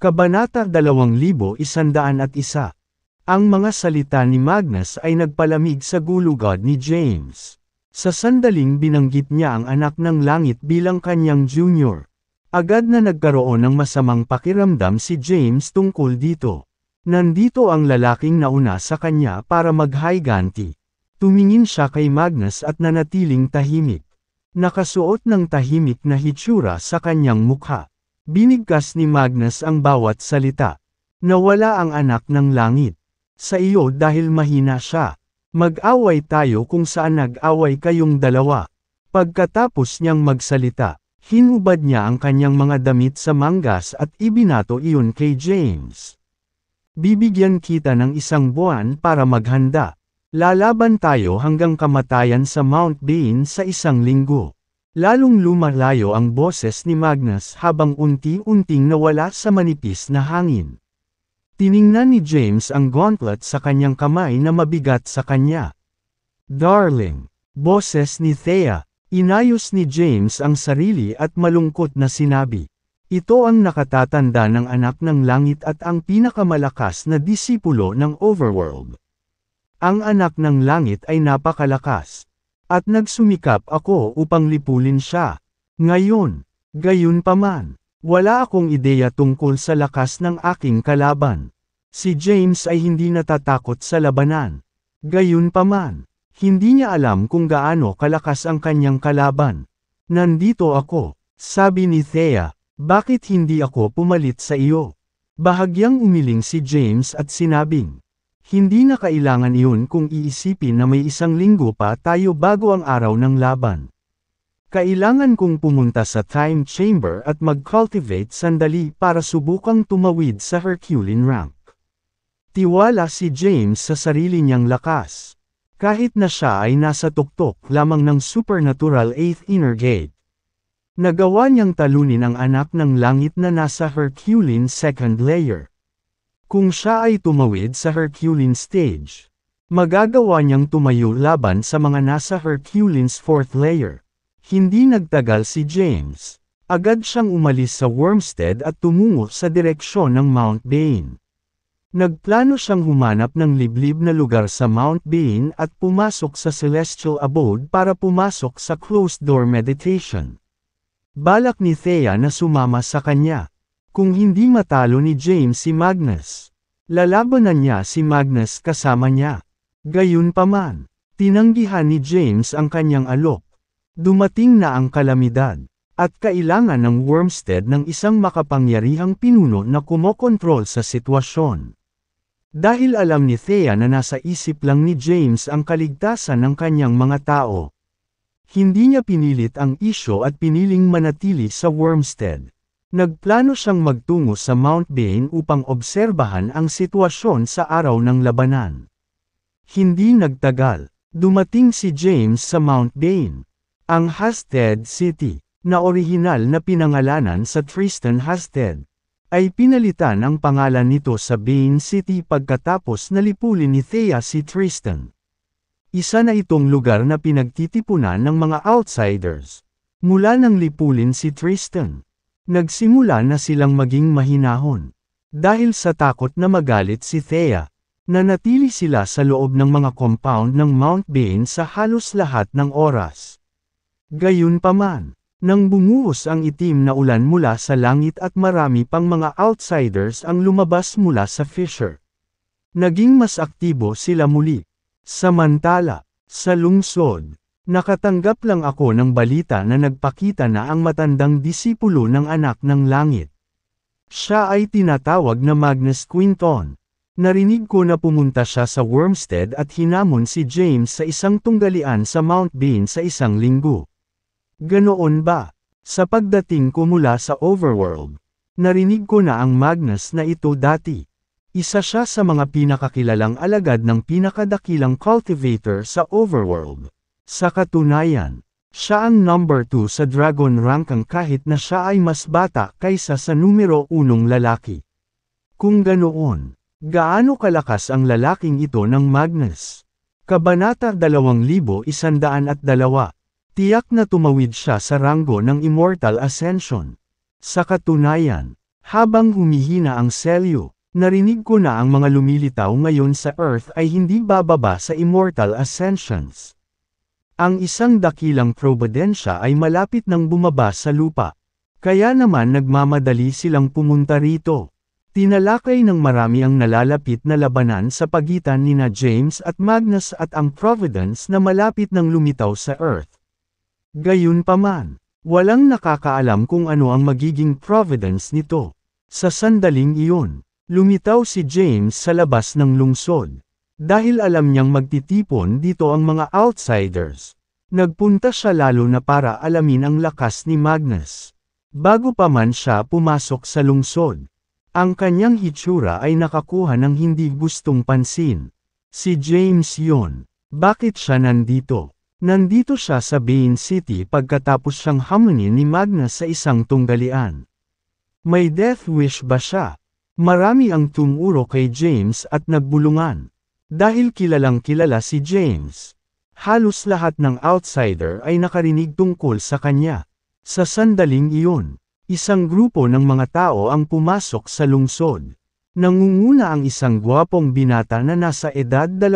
Kabanata 2101 Ang mga salita ni Magnus ay nagpalamig sa gulugod ni James. Sa sandaling binanggit niya ang anak ng langit bilang kanyang junior. Agad na nagkaroon ng masamang pakiramdam si James tungkol dito. Nandito ang lalaking nauna sa kanya para maghayganti. Tumingin siya kay Magnus at nanatiling tahimik. Nakasuot ng tahimik na hitsura sa kanyang mukha. Binigkas ni Magnus ang bawat salita. Nawala ang anak ng langit. Sa iyo dahil mahina siya. Mag-away tayo kung saan nag-away kayong dalawa. Pagkatapos niyang magsalita, hinubad niya ang kanyang mga damit sa manggas at ibinato iyon kay James. Bibigyan kita ng isang buwan para maghanda. Lalaban tayo hanggang kamatayan sa Mount Dane sa isang linggo. Lalong lumalayo ang boses ni Magnus habang unti-unting nawala sa manipis na hangin. Tiningnan ni James ang gauntlet sa kanyang kamay na mabigat sa kanya. Darling! Boses ni Thea, inayos ni James ang sarili at malungkot na sinabi. Ito ang nakatatanda ng anak ng langit at ang pinakamalakas na disipulo ng overworld. Ang anak ng langit ay napakalakas, at nagsumikap ako upang lipulin siya. Ngayon, gayon paman, wala akong ideya tungkol sa lakas ng aking kalaban. Si James ay hindi natatakot sa labanan. Gayon paman, hindi niya alam kung gaano kalakas ang kanyang kalaban. Nandito ako, sabi ni Thea, bakit hindi ako pumalit sa iyo? Bahagyang umiling si James at sinabing, hindi na kailangan iyon kung iisipin na may isang linggo pa tayo bago ang araw ng laban. Kailangan kong pumunta sa time chamber at mag-cultivate sandali para subukang tumawid sa Herculean rank. Tiwala si James sa sarili niyang lakas. Kahit na siya ay nasa tuktok lamang ng supernatural eighth inner gate. Nagawa niyang talunin ang anak ng langit na nasa Herculean second layer. Kung siya ay tumawid sa Herculean stage, magagawa niyang tumayo laban sa mga nasa Herculean's fourth layer. Hindi nagtagal si James. Agad siyang umalis sa Wormstead at tumungo sa direksyon ng Mount Bane. Nagplano siyang humanap ng liblib na lugar sa Mount Bane at pumasok sa Celestial Abode para pumasok sa closed-door meditation. Balak ni Thea na sumama sa kanya. Kung hindi matalo ni James si Magnus, lalabanan niya si Magnus kasama niya. Gayunpaman, tinanggihan ni James ang kanyang alok. Dumating na ang kalamidad, at kailangan ng Wormstead ng isang makapangyarihang pinuno na kumokontrol sa sitwasyon. Dahil alam ni Thea na nasa isip lang ni James ang kaligtasan ng kanyang mga tao. Hindi niya pinilit ang isyo at piniling manatili sa Wormstead. Nagplano siyang magtungo sa Mount Bain upang obserbahan ang sitwasyon sa araw ng labanan. Hindi nagtagal, dumating si James sa Mount Bain, ang Hasted City, na orihinal na pinangalanan sa Tristan Hasted ay pinalitan ang pangalan nito sa Bain City pagkatapos nalipulin ni Thea si Tristan. Isa na itong lugar na pinagtitipunan ng mga outsiders. Mula nang lipulin si Tristan, Nagsimula na silang maging mahinahon. Dahil sa takot na magalit si Thea, nanatili sila sa loob ng mga compound ng Mount Bane sa halos lahat ng oras. Gayunpaman, nang bumuhos ang itim na ulan mula sa langit at marami pang mga outsiders ang lumabas mula sa fissure. Naging mas aktibo sila muli. Samantala, sa lungsod, Nakatanggap lang ako ng balita na nagpakita na ang matandang disipulo ng anak ng langit. Siya ay tinatawag na Magnus Quinton. Narinig ko na pumunta siya sa Wormstead at hinamon si James sa isang tunggalian sa Mount Bean sa isang linggo. Ganoon ba? Sa pagdating ko mula sa overworld, narinig ko na ang Magnus na ito dati. Isa siya sa mga pinakakilalang alagad ng pinakadakilang cultivator sa overworld. Sa katunayan, siya ang number 2 sa Dragon rank kahit na siya ay mas bata kaysa sa numero unong lalaki. Kung ganoon, gaano kalakas ang lalaking ito ng Magnus? Kabanata 2102 Tiyak na tumawid siya sa ranggo ng Immortal Ascension. Sa katunayan, habang humihina ang selyo, Narinig ko na ang mga lumilitaw ngayon sa Earth ay hindi bababa sa Immortal Ascensions. Ang isang dakilang probadensya ay malapit nang bumaba sa lupa. Kaya naman nagmamadali silang pumunta rito. Tinalakay ng marami ang nalalapit na labanan sa pagitan nina James at Magnus at ang Providence na malapit nang lumitaw sa Earth. Gayunpaman, walang nakakaalam kung ano ang magiging Providence nito. Sa sandaling iyon, lumitaw si James sa labas ng lungsod. Dahil alam niyang magtitipon dito ang mga outsiders. Nagpunta siya lalo na para alamin ang lakas ni Magnus. Bago pa man siya pumasok sa lungsod, ang kanyang hitsura ay nakakuha ng hindi gustong pansin. Si James yun. Bakit siya nandito? Nandito siya sa Bain City pagkatapos siyang hamunin ni Magnus sa isang tunggalian. May death wish ba siya? Marami ang tumuro kay James at nagbulungan. Dahil kilalang kilala si James, halos lahat ng outsider ay nakarinig tungkol sa kanya. Sa sandaling iyon, isang grupo ng mga tao ang pumasok sa lungsod. Nangunguna ang isang gwapong binata na nasa edad 20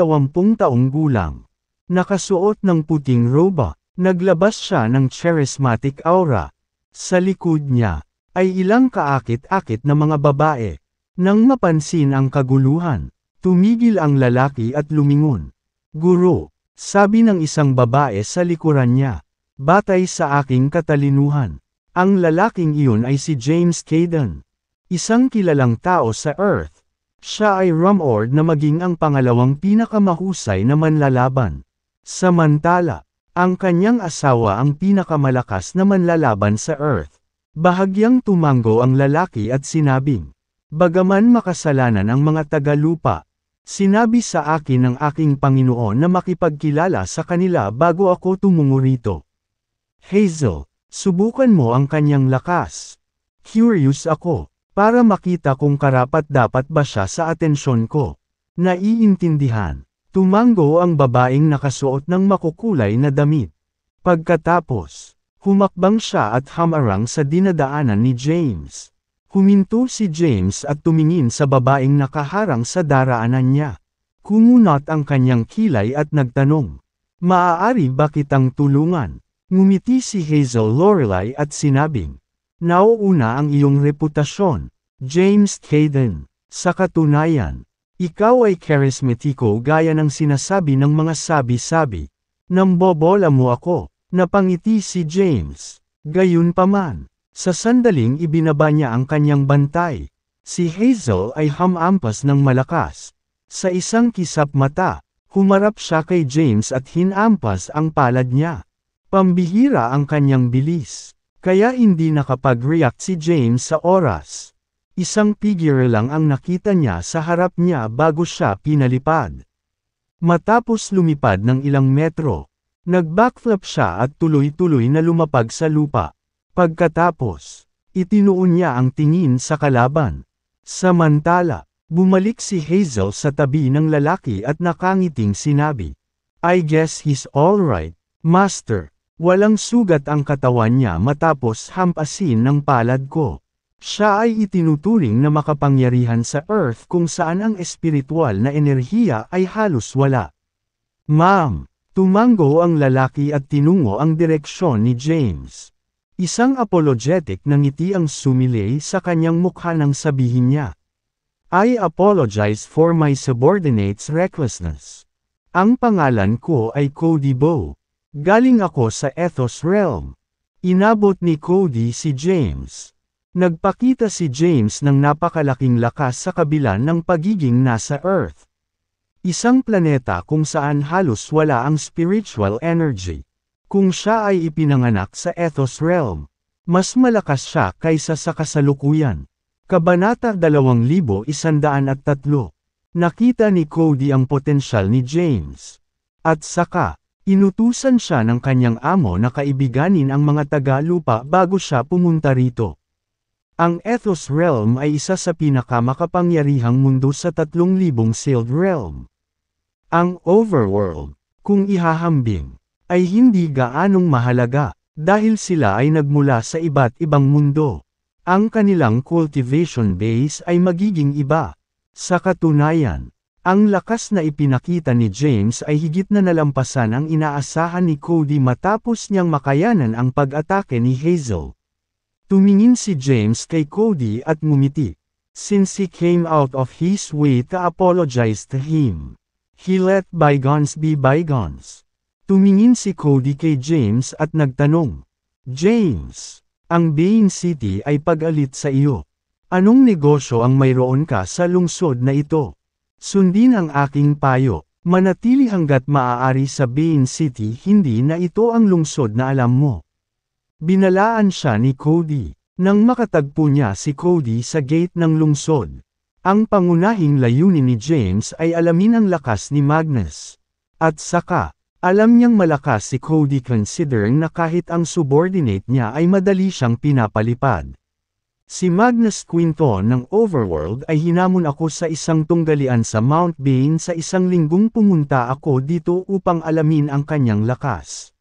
taong gulang. Nakasuot ng puting roba, naglabas siya ng charismatic aura. Sa likod niya, ay ilang kaakit-akit na mga babae. Nang mapansin ang kaguluhan, Tumigil ang lalaki at lumingon. Guro, sabi ng isang babae sa likuran niya, batay sa aking katalinuhan. Ang lalaking iyon ay si James Caden, isang kilalang tao sa Earth. Siya ay rumored na maging ang pangalawang pinakamahusay na manlalaban. Samantala, ang kanyang asawa ang pinakamalakas na manlalaban sa Earth. Bahagyang tumango ang lalaki at sinabing, Bagaman makasalanan ang mga tagalupa, Sinabi sa akin ng aking Panginoon na makipagkilala sa kanila bago ako tumungo rito. Hazel, subukan mo ang kanyang lakas. Curious ako, para makita kung karapat dapat ba siya sa atensyon ko. Naiintindihan, tumango ang babaeng nakasuot ng makukulay na damit. Pagkatapos, humakbang siya at hamarang sa dinadaanan ni James. Huminto si James at tumingin sa babaeng nakaharang sa daraanan niya. Kumunot ang kanyang kilay at nagtanong. Maaari ba kitang tulungan? Ngumiti si Hazel Lorelai at sinabing. Nauuna ang iyong reputasyon, James Caden. Sa katunayan, ikaw ay charismatico gaya ng sinasabi ng mga sabi-sabi. Nambobola mo ako, napangiti si James. Gayunpaman, sa sandaling ibinaba niya ang kanyang bantay. Si Hazel ay hamampas ng malakas. Sa isang kisap mata, humarap siya kay James at hinampas ang palad niya. Pambihira ang kanyang bilis. Kaya hindi nakapag-react si James sa oras. Isang figure lang ang nakita niya sa harap niya bago siya pinalipad. Matapos lumipad ng ilang metro, nag-backflip siya at tuloy-tuloy na lumapag sa lupa. Pagkatapos, itinuon niya ang tingin sa kalaban. Samantala, bumalik si Hazel sa tabi ng lalaki at nakangiting sinabi, I guess he's alright, master. Walang sugat ang katawan niya matapos hampasin ng palad ko. Siya ay itinuturing na makapangyarihan sa Earth kung saan ang espiritual na enerhiya ay halos wala. Ma'am, tumango ang lalaki at tinungo ang direksyon ni James. Isang apologetic na ngiti ang sumilay sa kanyang mukha nang sabihin niya. I apologize for my subordinates' recklessness. Ang pangalan ko ay Cody Bow. Galing ako sa Ethos Realm. Inabot ni Cody si James. Nagpakita si James ng napakalaking lakas sa kabila ng pagiging nasa Earth. Isang planeta kung saan halos wala ang spiritual energy kung siya ay ipinanganak sa Ethos Realm. Mas malakas siya kaysa sa kasalukuyan. Kabanata 2103 Nakita ni Cody ang potensyal ni James. At saka, inutusan siya ng kanyang amo na kaibiganin ang mga tagalupa bago siya pumunta rito. Ang Ethos Realm ay isa sa pinakamakapangyarihang mundo sa 3,000 sealed realm. Ang Overworld, kung ihahambing, ay hindi gaanong mahalaga, dahil sila ay nagmula sa iba't ibang mundo. Ang kanilang cultivation base ay magiging iba. Sa katunayan, ang lakas na ipinakita ni James ay higit na nalampasan ang inaasahan ni Cody matapos niyang makayanan ang pag-atake ni Hazel. Tumingin si James kay Cody at ngumiti. Since he came out of his way to apologize to him, he let bygones be bygones. Tumingin si Cody kay James at nagtanong, James, ang Bain City ay pag-alit sa iyo. Anong negosyo ang mayroon ka sa lungsod na ito? Sundin ang aking payo, manatili hanggat maaari sa Bain City hindi na ito ang lungsod na alam mo. Binalaan siya ni Cody. Nang makatagpo niya si Cody sa gate ng lungsod, ang pangunahing layunin ni James ay alamin ang lakas ni Magnus. At saka, alam niyang malakas si Cody considering na kahit ang subordinate niya ay madali siyang pinapalipad. Si Magnus Quinto ng Overworld ay hinamon ako sa isang tunggalian sa Mount Bane sa isang linggong pumunta ako dito upang alamin ang kanyang lakas.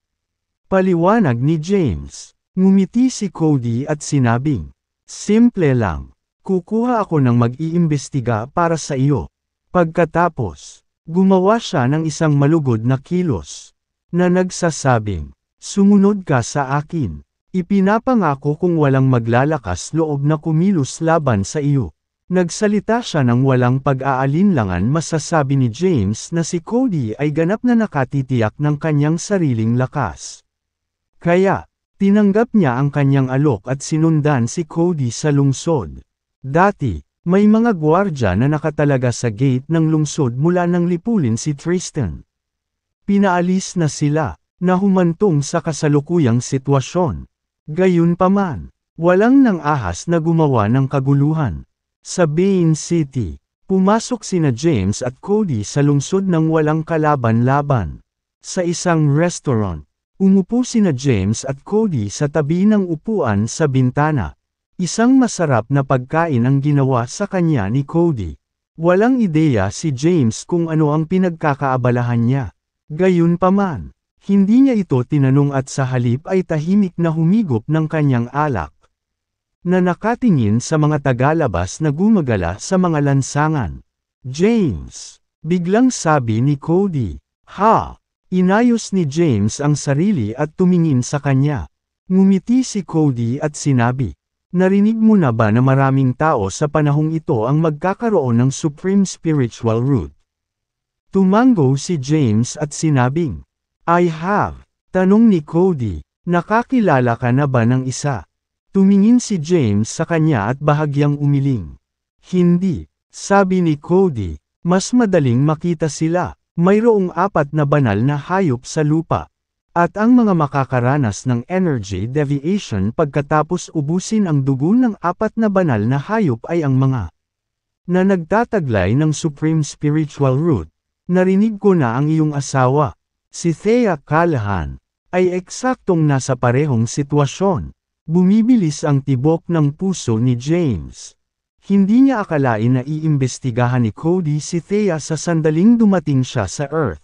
Paliwanag ni James. Ngumiti si Cody at sinabing, Simple lang. Kukuha ako ng mag-iimbestiga para sa iyo. Pagkatapos, Gumawa siya ng isang malugod na kilos, na nagsasabing, sumunod ka sa akin. Ipinapangako kung walang maglalakas loob na kumilos laban sa iyo. Nagsalita siya ng walang pag-aalinlangan masasabi ni James na si Cody ay ganap na nakatitiyak ng kanyang sariling lakas. Kaya, tinanggap niya ang kanyang alok at sinundan si Cody sa lungsod. Dati, may mga gwardya na nakatalaga sa gate ng lungsod mula nang lipulin si Tristan. Pinaalis na sila, na humantong sa kasalukuyang sitwasyon. Gayunpaman, walang nang ahas na gumawa ng kaguluhan. Sa Bain City, pumasok sina James at Cody sa lungsod ng walang kalaban-laban. Sa isang restaurant, umupo sina James at Cody sa tabi ng upuan sa bintana. Isang masarap na pagkain ang ginawa sa kanya ni Cody. Walang ideya si James kung ano ang pinagkakaabalahan niya. Gayunpaman, hindi niya ito tinanong at sa halip ay tahimik na humigop ng kanyang alak. Na nakatingin sa mga tagalabas na gumagala sa mga lansangan. James, biglang sabi ni Cody, ha, inayos ni James ang sarili at tumingin sa kanya. Ngumiti si Cody at sinabi, Narinig mo na ba na maraming tao sa panahong ito ang magkakaroon ng supreme spiritual root? Tumango si James at sinabing, I have. Tanong ni Cody, nakakilala ka na ba ng isa? Tumingin si James sa kanya at bahagyang umiling. Hindi, sabi ni Cody, mas madaling makita sila, mayroong apat na banal na hayop sa lupa at ang mga makakaranas ng energy deviation pagkatapos ubusin ang dugo ng apat na banal na hayop ay ang mga na nagtataglay ng Supreme Spiritual Root. Narinig ko na ang iyong asawa, si Thea Callahan, ay eksaktong nasa parehong sitwasyon. Bumibilis ang tibok ng puso ni James. Hindi niya akalain na iimbestigahan ni Cody si Thea sa sandaling dumating siya sa Earth.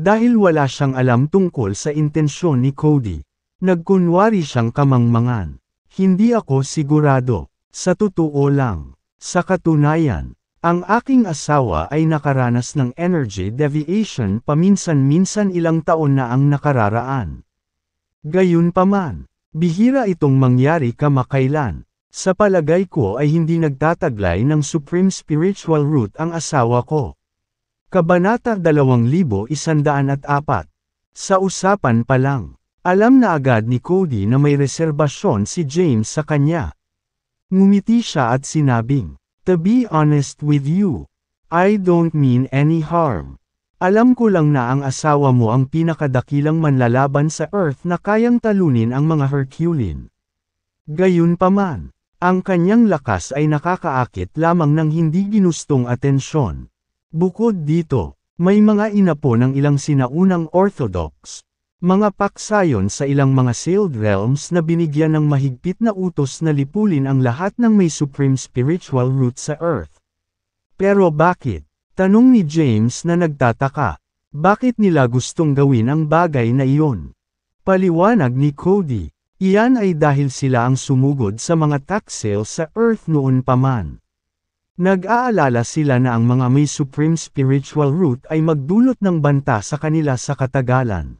Dahil wala siyang alam tungkol sa intensyon ni Cody. Nagkunwari siyang kamangmangan. Hindi ako sigurado. Sa totoo lang. Sa katunayan, ang aking asawa ay nakaranas ng energy deviation paminsan-minsan ilang taon na ang nakararaan. Gayunpaman, bihira itong mangyari kamakailan. Sa palagay ko ay hindi nagtataglay ng supreme spiritual root ang asawa ko. Kabanata 2104 Sa usapan pa lang, alam na agad ni Cody na may reserbasyon si James sa kanya. Ngumiti siya at sinabing, To be honest with you, I don't mean any harm. Alam ko lang na ang asawa mo ang pinakadakilang manlalaban sa Earth na kayang talunin ang mga Herculean. Gayunpaman, ang kanyang lakas ay nakakaakit lamang ng hindi ginustong atensyon. Bukod dito, may mga inapo ng ilang sinaunang orthodox, mga paksayon sa ilang mga sealed realms na binigyan ng mahigpit na utos na lipulin ang lahat ng may supreme spiritual root sa earth. Pero bakit? Tanong ni James na nagtataka, bakit nila gustong gawin ang bagay na iyon? Paliwanag ni Cody, iyan ay dahil sila ang sumugod sa mga tax sales sa earth noon pa man. Nag-aalala sila na ang mga may supreme spiritual root ay magdulot ng banta sa kanila sa katagalan.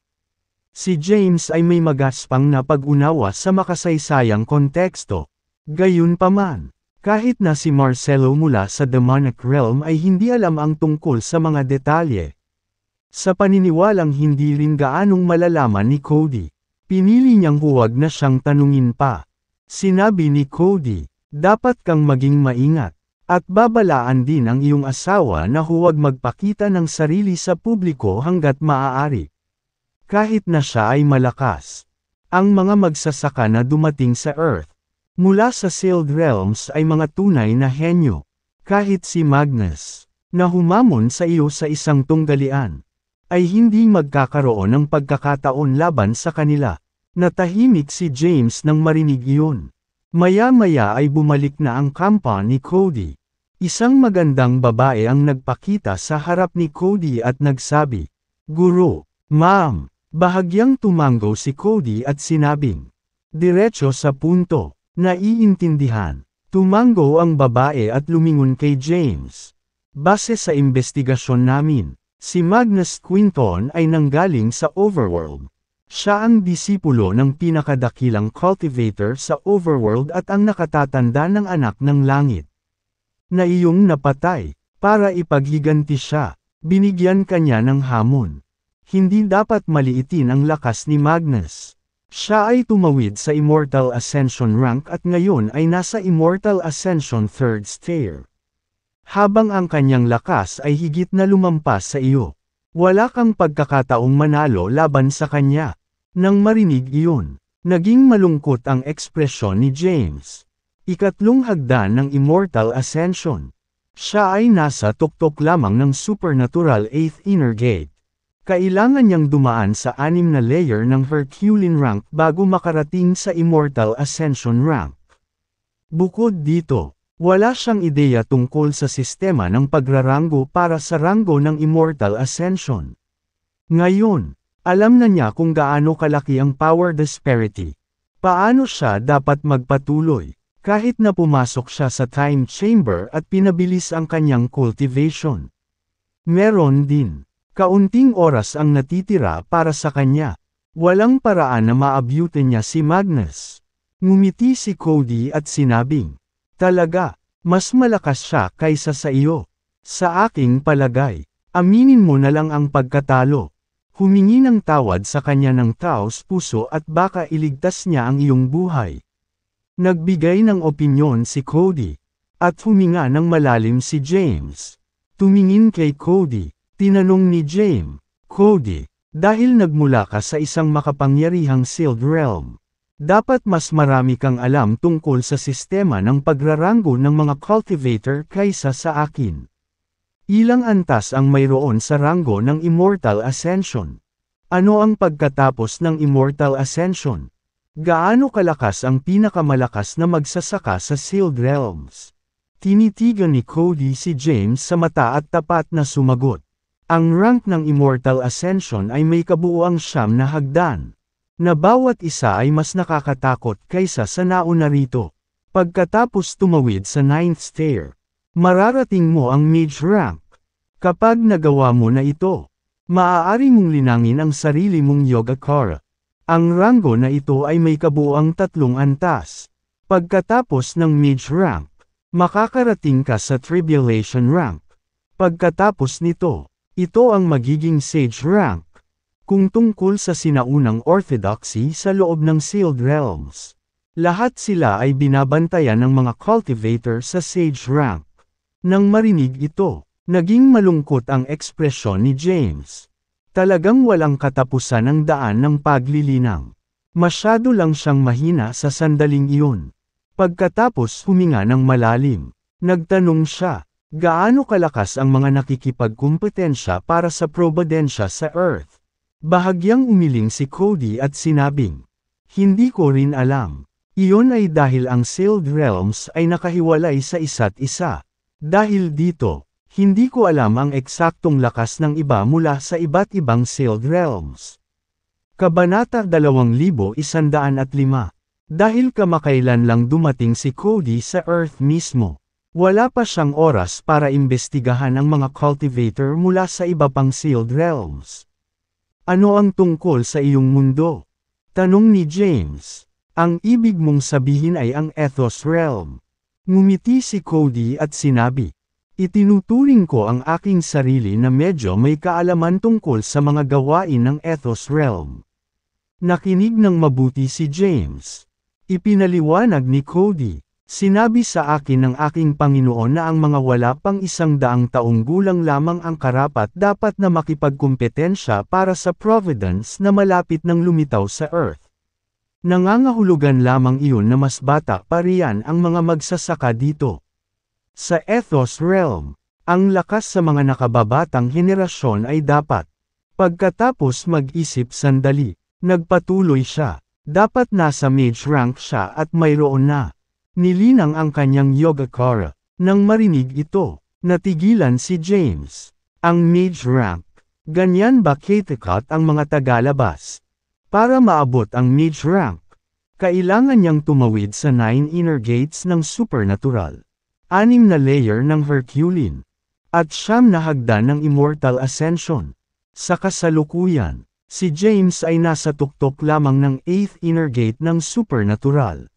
Si James ay may magaspang na pag-unawa sa makasaysayang konteksto. Gayunpaman, kahit na si Marcelo mula sa demonic realm ay hindi alam ang tungkol sa mga detalye. Sa paniniwalang hindi rin gaanong malalaman ni Cody, pinili niyang huwag na siyang tanungin pa. Sinabi ni Cody, dapat kang maging maingat. At babalaan din ang iyong asawa na huwag magpakita ng sarili sa publiko hanggat maaari. Kahit na siya ay malakas. Ang mga magsasaka na dumating sa Earth. Mula sa Sealed Realms ay mga tunay na henyo. Kahit si Magnus, na humamon sa iyo sa isang tunggalian, ay hindi magkakaroon ng pagkakataon laban sa kanila. Natahimik si James nang marinig iyon. Maya-maya ay bumalik na ang kampa ni Cody. Isang magandang babae ang nagpakita sa harap ni Cody at nagsabi, Guru, ma'am, bahagyang tumango si Cody at sinabing, Diretso sa punto, naiintindihan, tumango ang babae at lumingon kay James. Base sa investigasyon namin, si Magnus Quinton ay nanggaling sa overworld. Siya ang disipulo ng pinakadakilang cultivator sa overworld at ang nakatatanda ng anak ng langit na iyong napatay, para ipaghiganti siya. Binigyan kanya ng hamon. Hindi dapat maliitin ang lakas ni Magnus. Siya ay tumawid sa Immortal Ascension rank at ngayon ay nasa Immortal Ascension 3rd tier. Habang ang kanyang lakas ay higit na lumampas sa iyo. Wala kang pagkakataong manalo laban sa kanya. Nang marinig iyon, naging malungkot ang ekspresyon ni James. Ikatlong hagdan ng Immortal Ascension. Siya ay nasa tuktok lamang ng supernatural 8th Inner Gate. Kailangan niyang dumaan sa anim na layer ng Herculean rank bago makarating sa Immortal Ascension rank. Bukod dito, wala siyang ideya tungkol sa sistema ng pagraranggo para sa ranggo ng Immortal Ascension. Ngayon, alam na niya kung gaano kalaki ang power disparity. Paano siya dapat magpatuloy? Kahit na pumasok siya sa time chamber at pinabilis ang kanyang cultivation. Meron din. Kaunting oras ang natitira para sa kanya. Walang paraan na maabyute niya si Magnus. Ngumiti si Cody at sinabing, Talaga, mas malakas siya kaysa sa iyo. Sa aking palagay, aminin mo na lang ang pagkatalo. Humingi ng tawad sa kanya ng taos puso at baka iligtas niya ang iyong buhay. Nagbigay ng opinyon si Cody. At huminga ng malalim si James. Tumingin kay Cody. Tinanong ni James, Cody, dahil nagmula ka sa isang makapangyarihang sealed realm, dapat mas marami kang alam tungkol sa sistema ng pagraranggo ng mga cultivator kaysa sa akin. Ilang antas ang mayroon sa ranggo ng Immortal Ascension? Ano ang pagkatapos ng Immortal Ascension? Gaano kalakas ang pinakamalakas na magsasaka sa Sealed Realms? Tinitigan ni Cody si James sa mata at tapat na sumagot. Ang rank ng Immortal Ascension ay may kabuuang siyam na hagdan, na bawat isa ay mas nakakatakot kaysa sa nauna rito. Pagkatapos tumawid sa ninth stair, mararating mo ang mage rank. Kapag nagawa mo na ito, maaari mong linangin ang sarili mong yoga kara. Ang rango na ito ay may kabuang tatlong antas. Pagkatapos ng mage rank, makakarating ka sa tribulation rank. Pagkatapos nito, ito ang magiging sage rank. Kung tungkol sa sinaunang orthodoxy sa loob ng sealed realms. Lahat sila ay binabantayan ng mga cultivator sa sage rank. Nang marinig ito, naging malungkot ang ekspresyon ni James. Talagang walang katapusan ang daan ng paglilinang. Masyado lang siyang mahina sa sandaling iyon. Pagkatapos huminga ng malalim, nagtanong siya, gaano kalakas ang mga nakikipagkumpetensya para sa probadensya sa Earth? Bahagyang umiling si Cody at sinabing, Hindi ko rin alam. Iyon ay dahil ang sealed realms ay nakahiwalay sa isa't isa. Dahil dito, hindi ko alam ang eksaktong lakas ng iba mula sa iba't ibang sealed realms. Kabanata 2105 Dahil kamakailan lang dumating si Cody sa Earth mismo, wala pa siyang oras para imbestigahan ang mga cultivator mula sa iba pang sealed realms. Ano ang tungkol sa iyong mundo? Tanong ni James. Ang ibig mong sabihin ay ang Ethos Realm. Ngumiti si Cody at sinabi, Itinuturing ko ang aking sarili na medyo may kaalaman tungkol sa mga gawain ng ethos realm. Nakinig ng mabuti si James. Ipinaliwanag ni Cody. Sinabi sa akin ng aking Panginoon na ang mga wala pang isang daang taong gulang lamang ang karapat dapat na makipagkumpetensya para sa providence na malapit ng lumitaw sa earth. Nangangahulugan lamang iyon na mas bata pa riyan ang mga magsasaka dito. Sa ethos realm, ang lakas sa mga nakababatang henerasyon ay dapat. Pagkatapos mag-isip sandali, nagpatuloy siya. Dapat nasa mage rank siya at mayroon na. Nilinang ang kanyang Yogacara. Nang marinig ito, natigilan si James. Ang mage rank. Ganyan ba Katekat ang mga tagalabas? Para maabot ang mage rank, kailangan niyang tumawid sa 9 inner gates ng supernatural anim na layer ng Herculean, at siyam na hagdan ng Immortal Ascension. Sa kasalukuyan, si James ay nasa tuktok lamang ng 8th Inner Gate ng Supernatural.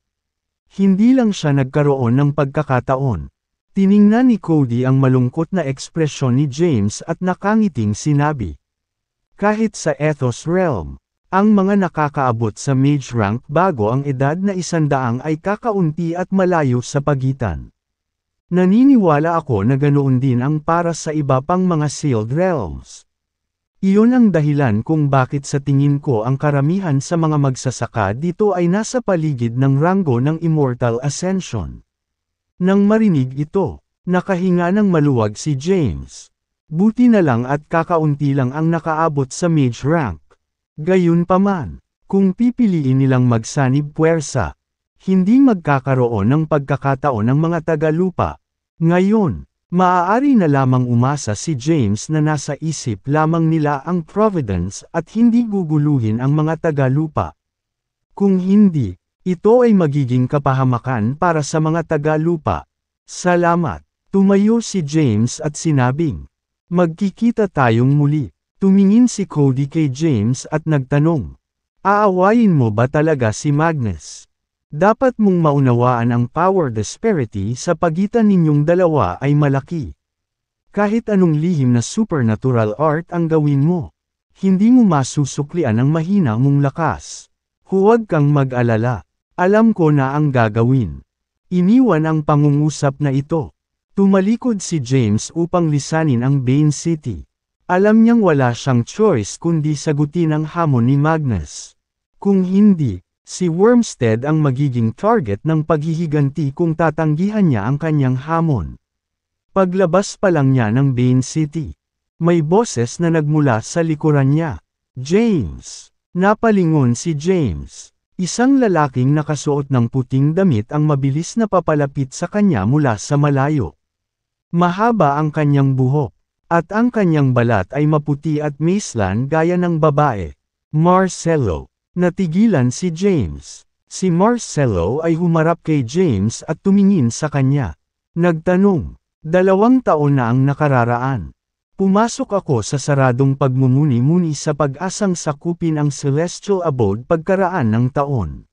Hindi lang siya nagkaroon ng pagkakataon. Tiningnan ni Cody ang malungkot na ekspresyon ni James at nakangiting sinabi. Kahit sa Ethos Realm, ang mga nakakaabot sa mage rank bago ang edad na isandaang ay kakaunti at malayo sa pagitan. Naniniwala ako na ganoon din ang para sa iba pang mga sealed realms. Iyon ang dahilan kung bakit sa tingin ko ang karamihan sa mga magsasaka dito ay nasa paligid ng ranggo ng Immortal Ascension. Nang marinig ito, nakahinga ng maluwag si James. Buti na lang at kakaunti lang ang nakaabot sa mage rank. Gayunpaman, kung pipiliin nilang magsanib puwersa, hindi magkakaroon ng pagkakataon ng mga taga-lupa ngayon, maaari na lamang umasa si James na nasa isip lamang nila ang providence at hindi guguluhin ang mga tagalupa. Kung hindi, ito ay magiging kapahamakan para sa mga tagalupa. Salamat. Tumayo si James at sinabing, Magkikita tayong muli. Tumingin si Cody kay James at nagtanong, Aawayin mo ba talaga si Magnus? Dapat mong maunawaan ang power disparity sa pagitan ninyong dalawa ay malaki. Kahit anong lihim na supernatural art ang gawin mo, hindi mo masusuklian ang mahina mong lakas. Huwag kang mag-alala. Alam ko na ang gagawin. Iniwan ang pangungusap na ito. Tumalikod si James upang lisanin ang Bane City. Alam niyang wala siyang choice kundi sagutin ang hamon ni Magnus. Kung hindi, Si Wormstead ang magiging target ng paghihiganti kung tatanggihan niya ang kanyang hamon. Paglabas pa lang niya ng Bane City, may boses na nagmula sa likuran niya. James! Napalingon si James. Isang lalaking nakasuot ng puting damit ang mabilis na papalapit sa kanya mula sa malayo. Mahaba ang kanyang buhok, at ang kanyang balat ay maputi at mislan gaya ng babae. Marcelo. Natigilan si James. Si Marcelo ay humarap kay James at tumingin sa kanya. Nagtanong, dalawang taon na ang nakararaan. Pumasok ako sa saradong pagmumuni-muni sa pag-asang sakupin ang celestial abode pagkaraan ng taon.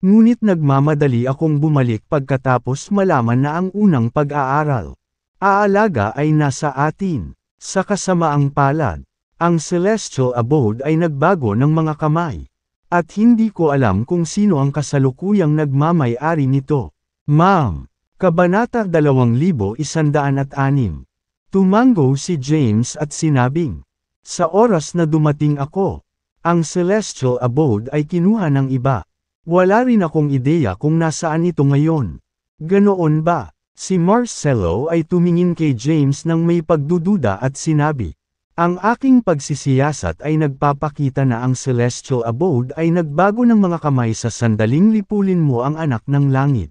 Ngunit nagmamadali akong bumalik pagkatapos malaman na ang unang pag-aaral. Aalaga ay nasa atin. Sa kasamaang palad, ang celestial abode ay nagbago ng mga kamay. At hindi ko alam kung sino ang kasalukuyang nagmamay-ari nito. Ma'am, Kabanata 2106. Tumango si James at sinabing, Sa oras na dumating ako, ang celestial abode ay kinuha ng iba. Wala rin akong ideya kung nasaan ito ngayon. Ganoon ba? Si Marcelo ay tumingin kay James nang may pagdududa at sinabi, ang aking pagsisiyasat ay nagpapakita na ang celestial abode ay nagbago ng mga kamay sa sandaling lipulin mo ang anak ng langit.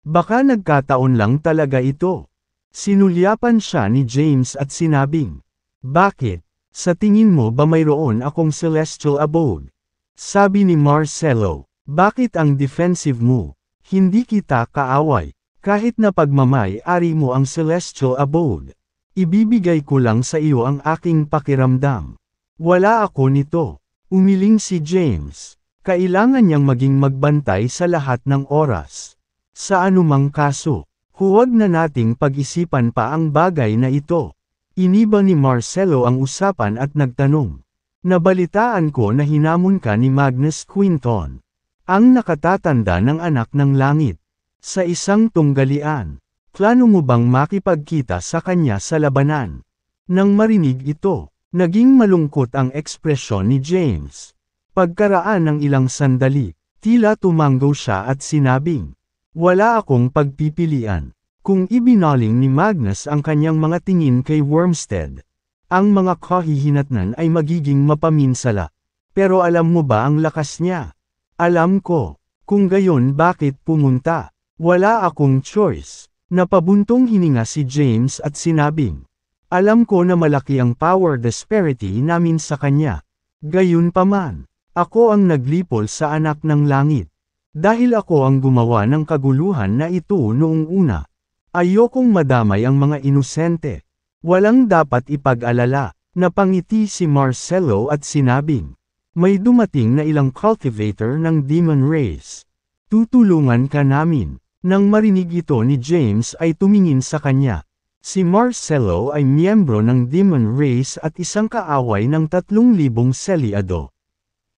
Baka nagkataon lang talaga ito. Sinulyapan siya ni James at sinabing, Bakit? Sa tingin mo ba mayroon akong celestial abode? Sabi ni Marcelo, Bakit ang defensive mo? Hindi kita kaaway, kahit na pagmamay-ari mo ang celestial abode. Ibibigay ko lang sa iyo ang aking pakiramdam. Wala ako nito. Umiling si James. Kailangan niyang maging magbantay sa lahat ng oras. Sa anumang kaso, huwag na nating pag-isipan pa ang bagay na ito. Iniba ni Marcelo ang usapan at nagtanong. Nabalitaan ko na hinamon ka ni Magnus Quinton. Ang nakatatanda ng anak ng langit. Sa isang tunggalian. Plano mo bang makipagkita sa kanya sa labanan? Nang marinig ito, naging malungkot ang ekspresyon ni James. Pagkaraan ng ilang sandali, tila tumanggaw siya at sinabing, Wala akong pagpipilian. Kung ibinaling ni Magnus ang kanyang mga tingin kay Wormstead, ang mga kahihinatnan ay magiging mapaminsala. Pero alam mo ba ang lakas niya? Alam ko. Kung gayon bakit pumunta? Wala akong choice. Napabuntong hininga si James at sinabing, Alam ko na malaki ang power disparity namin sa kanya. Gayunpaman, ako ang naglipol sa anak ng langit. Dahil ako ang gumawa ng kaguluhan na ito noong una. Ayokong madamay ang mga inusente. Walang dapat ipag-alala, napangiti si Marcelo at sinabing, May dumating na ilang cultivator ng demon race. Tutulungan ka namin. Nang marinig ito ni James ay tumingin sa kanya. Si Marcelo ay miyembro ng Demon Race at isang kaaway ng 3,000 Celiado.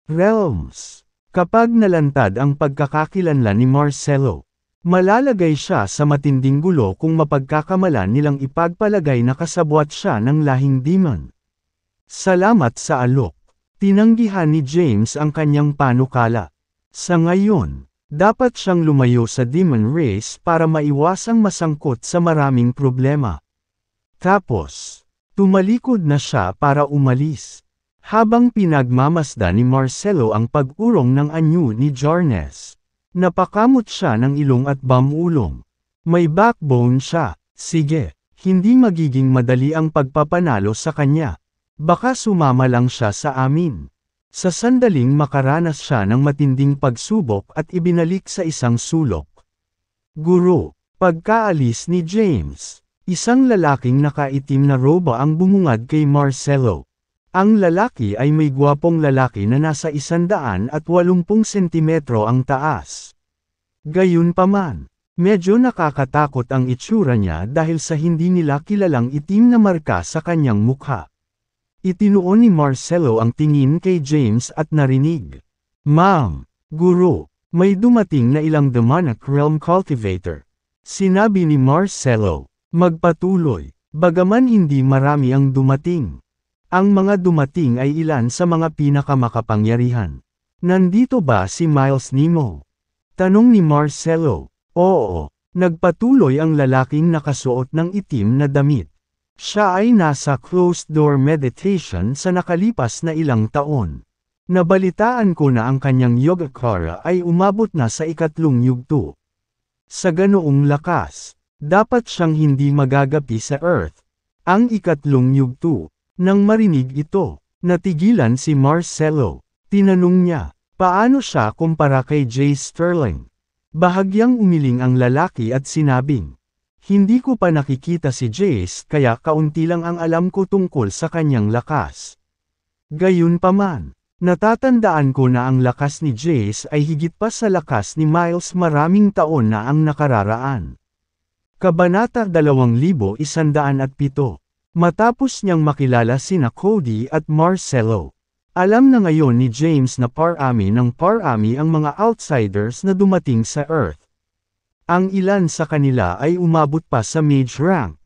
Realms Kapag nalantad ang pagkakakilanlan ni Marcelo, malalagay siya sa matinding gulo kung mapagkakamalan nilang ipagpalagay na kasabwat siya ng lahing demon. Salamat sa alok. Tinanggihan ni James ang kanyang panukala. Sa ngayon, dapat siyang lumayo sa demon race para maiwasang masangkot sa maraming problema. Tapos, tumalikod na siya para umalis. Habang pinagmamasda ni Marcelo ang pag-urong ng anyo ni Jarnes. Napakamot siya ng ilong at bamulong. May backbone siya, sige, hindi magiging madali ang pagpapanalo sa kanya. Baka sumama lang siya sa amin. Sa sandaling makaranas siya ng matinding pagsubok at ibinalik sa isang sulok. Guru, pagkaalis ni James, isang lalaking nakaitim na roba ang bumungad kay Marcelo. Ang lalaki ay may gwapong lalaki na nasa isandaan at walumpung sentimetro ang taas. Gayunpaman, medyo nakakatakot ang itsura niya dahil sa hindi nila kilalang itim na marka sa kanyang mukha. Itinuon ni Marcelo ang tingin kay James at narinig. Ma'am, guro, may dumating na ilang demonic realm cultivator. Sinabi ni Marcelo, magpatuloy, bagaman hindi marami ang dumating. Ang mga dumating ay ilan sa mga pinakamakapangyarihan. Nandito ba si Miles Nemo? Tanong ni Marcelo, oo, nagpatuloy ang lalaking nakasuot ng itim na damit. Siya ay nasa closed-door meditation sa nakalipas na ilang taon. Nabalitaan ko na ang kanyang Yogacara ay umabot na sa ikatlong yugto. Sa ganoong lakas, dapat siyang hindi magagapi sa Earth. Ang ikatlong yugto. Nang marinig ito, natigilan si Marcelo. Tinanong niya, paano siya kumpara kay Jay Sterling? Bahagyang umiling ang lalaki at sinabing, hindi ko pa nakikita si Jace kaya kaunti lang ang alam ko tungkol sa kanyang lakas. Gayunpaman, natatandaan ko na ang lakas ni Jace ay higit pa sa lakas ni Miles maraming taon na ang nakararaan. Kabanata 2107 Matapos niyang makilala sina Cody at Marcelo. Alam na ngayon ni James na par parami ng par parami ang mga outsiders na dumating sa Earth. Ang ilan sa kanila ay umabot pa sa mage rank.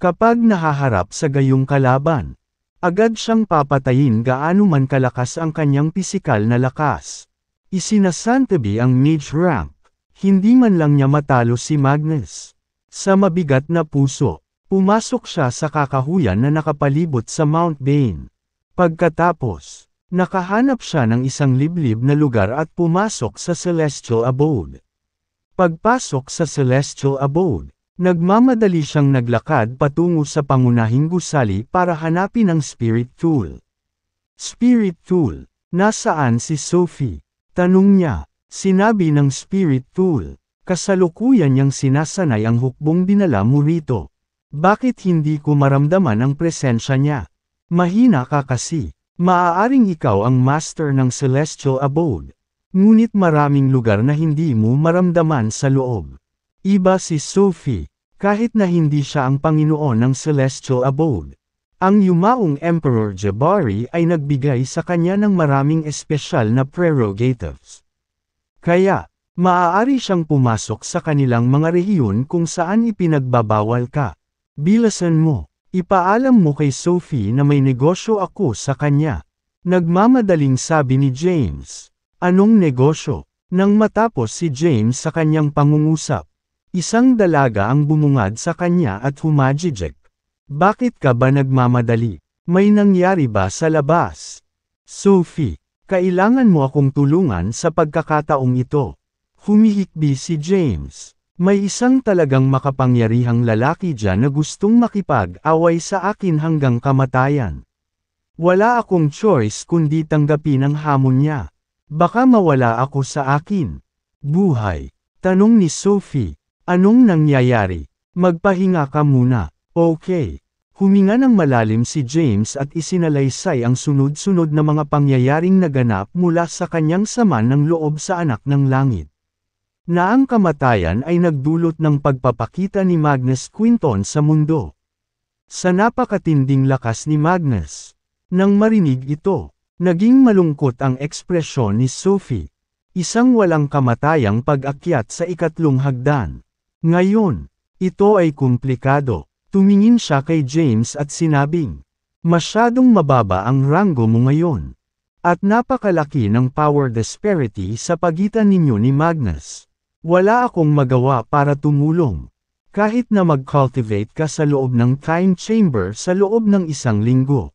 Kapag nahaharap sa gayong kalaban, agad siyang papatayin gaano man kalakas ang kanyang pisikal na lakas. Isinasantabi ang mage rank, hindi man lang niya matalo si Magnus. Sa mabigat na puso, pumasok siya sa kakahuyan na nakapalibot sa Mount Bane. Pagkatapos, nakahanap siya ng isang liblib na lugar at pumasok sa Celestial Abode. Pagpasok sa Celestial Abode, nagmamadali siyang naglakad patungo sa pangunahing gusali para hanapin ang Spirit Tool. Spirit Tool, nasaan si Sophie? Tanong niya, sinabi ng Spirit Tool, kasalukuyan niyang sinasanay ang hukbong dinala mo rito. Bakit hindi ko maramdaman ang presensya niya? Mahina ka kasi, maaaring ikaw ang master ng Celestial Abode. Ngunit maraming lugar na hindi mo maramdaman sa loob. Iba si Sophie, kahit na hindi siya ang Panginoon ng Celestial Abode. Ang yumaong Emperor Jabari ay nagbigay sa kanya ng maraming espesyal na prerogatives. Kaya, maaari siyang pumasok sa kanilang mga rehiyon kung saan ipinagbabawal ka. Bilasan mo, ipaalam mo kay Sophie na may negosyo ako sa kanya. Nagmamadaling sabi ni James. Anong negosyo? Nang matapos si James sa kanyang pangungusap, isang dalaga ang bumungad sa kanya at humajijek. Bakit ka ba nagmamadali? May nangyari ba sa labas? Sophie, kailangan mo akong tulungan sa pagkakataong ito. Humihikbi si James. May isang talagang makapangyarihang lalaki dyan na gustong makipag-away sa akin hanggang kamatayan. Wala akong choice kundi tanggapin ang hamon niya. Baka mawala ako sa akin. Buhay. Tanong ni Sophie. Anong nangyayari? Magpahinga ka muna. Okay. Huminga ng malalim si James at isinalaysay ang sunod-sunod na mga pangyayaring naganap mula sa kanyang sama ng loob sa anak ng langit. Na ang kamatayan ay nagdulot ng pagpapakita ni Magnus Quinton sa mundo. Sa napakatinding lakas ni Magnus. Nang marinig ito, Naging malungkot ang ekspresyon ni Sophie. Isang walang kamatayang pag-akyat sa ikatlong hagdan. Ngayon, ito ay komplikado. Tumingin siya kay James at sinabing, Masyadong mababa ang ranggo mo ngayon. At napakalaki ng power disparity sa pagitan ninyo ni Magnus. Wala akong magawa para tumulong. Kahit na mag-cultivate ka sa loob ng time chamber sa loob ng isang linggo.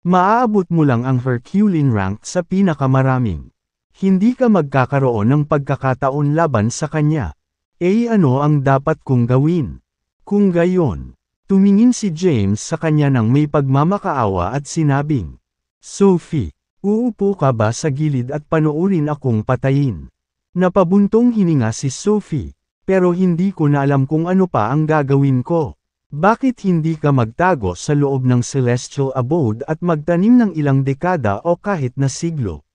Maaabot mo lang ang Herculean rank sa pinakamaraming. Hindi ka magkakaroon ng pagkakataon laban sa kanya. Eh ano ang dapat kong gawin? Kung gayon, tumingin si James sa kanya ng may pagmamakaawa at sinabing, Sophie, uupo ka ba sa gilid at panoorin akong patayin? Napabuntong hininga si Sophie, pero hindi ko na alam kung ano pa ang gagawin ko. Bakit hindi ka magtago sa loob ng celestial abode at magtanim ng ilang dekada o kahit na siglo?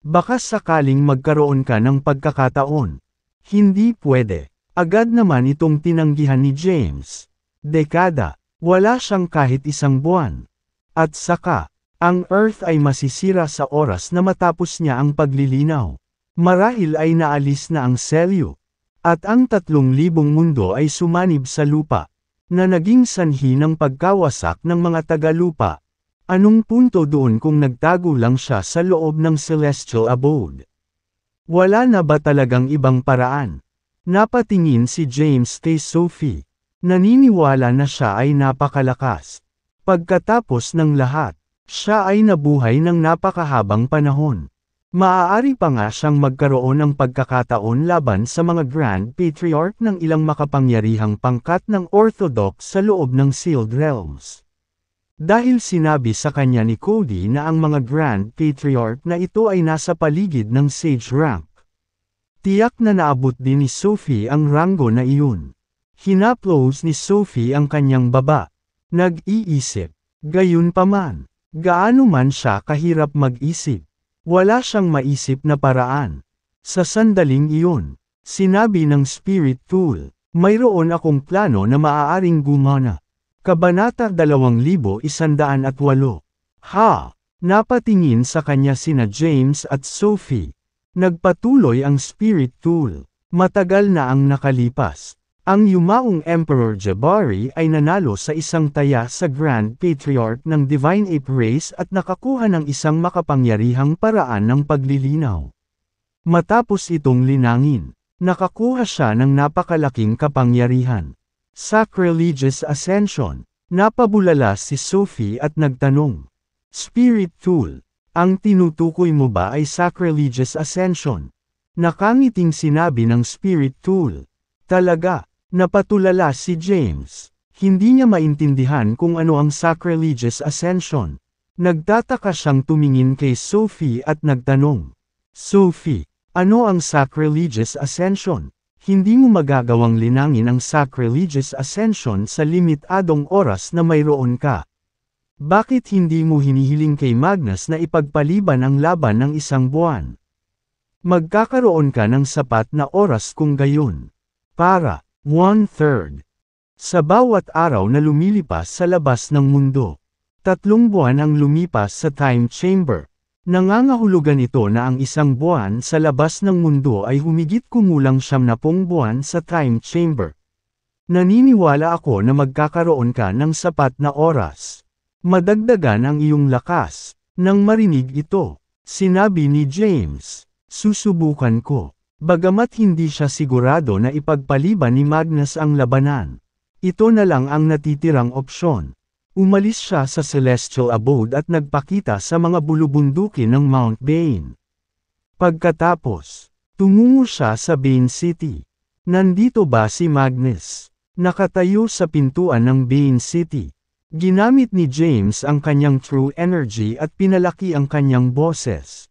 Baka sakaling magkaroon ka ng pagkakataon. Hindi pwede. Agad naman itong tinanggihan ni James. Dekada, wala siyang kahit isang buwan. At saka, ang Earth ay masisira sa oras na matapos niya ang paglilinaw. Marahil ay naalis na ang selyo. At ang tatlong libong mundo ay sumanib sa lupa na naging sanhi ng pagkawasak ng mga tagalupa. Anong punto doon kung nagtago lang siya sa loob ng celestial abode? Wala na ba talagang ibang paraan? Napatingin si James kay Sophie. Naniniwala na siya ay napakalakas. Pagkatapos ng lahat, siya ay nabuhay ng napakahabang panahon. Maaari pa nga siyang magkaroon ng pagkakataon laban sa mga Grand Patriarch ng ilang makapangyarihang pangkat ng Orthodox sa loob ng Sealed Realms. Dahil sinabi sa kanya ni Cody na ang mga Grand Patriarch na ito ay nasa paligid ng Sage Rank. Tiyak na naabot din ni Sophie ang ranggo na iyon. Hinaplos ni Sophie ang kanyang baba. Nag-iisip. gayon Gayunpaman, gaano man siya kahirap mag-isip. Wala siyang maisip na paraan. Sa sandaling iyon, sinabi ng Spirit Tool, mayroon akong plano na maaaring gumana. Kabanata 2108. Ha! Napatingin sa kanya sina James at Sophie. Nagpatuloy ang spirit tool. Matagal na ang nakalipas. Ang yumaong Emperor Jabari ay nanalo sa isang taya sa Grand Patriarch ng Divine Ape Race at nakakuha ng isang makapangyarihang paraan ng paglilinaw. Matapos itong linangin, nakakuha siya ng napakalaking kapangyarihan. Sacrilegious Ascension, napabulala si Sophie at nagtanong, Spirit Tool, ang tinutukoy mo ba ay sacrilegious ascension? Nakangiting sinabi ng Spirit Tool, Talaga, Napatulala si James. Hindi niya maintindihan kung ano ang sacrilegious ascension. Nagtataka siyang tumingin kay Sophie at nagtanong. Sophie, ano ang sacrilegious ascension? Hindi mo magagawang linangin ang sacrilegious ascension sa limitadong oras na mayroon ka. Bakit hindi mo hinihiling kay Magnus na ipagpaliban ang laban ng isang buwan? Magkakaroon ka ng sapat na oras kung gayon. Para, One-third. Sa bawat araw na lumilipas sa labas ng mundo, tatlong buwan ang lumipas sa time chamber. Nangangahulugan ito na ang isang buwan sa labas ng mundo ay humigit kumulang siyamnapong buwan sa time chamber. Naniniwala ako na magkakaroon ka ng sapat na oras. Madagdagan ang iyong lakas. Nang marinig ito, sinabi ni James, susubukan ko. Bagamat hindi siya sigurado na ipagpaliban ni Magnus ang labanan, ito na lang ang natitirang opsyon. Umalis siya sa Celestial Abode at nagpakita sa mga bulubunduki ng Mount Bane. Pagkatapos, tumungo siya sa Bane City. Nandito ba si Magnus? Nakatayo sa pintuan ng Bane City. Ginamit ni James ang kanyang true energy at pinalaki ang kanyang boses.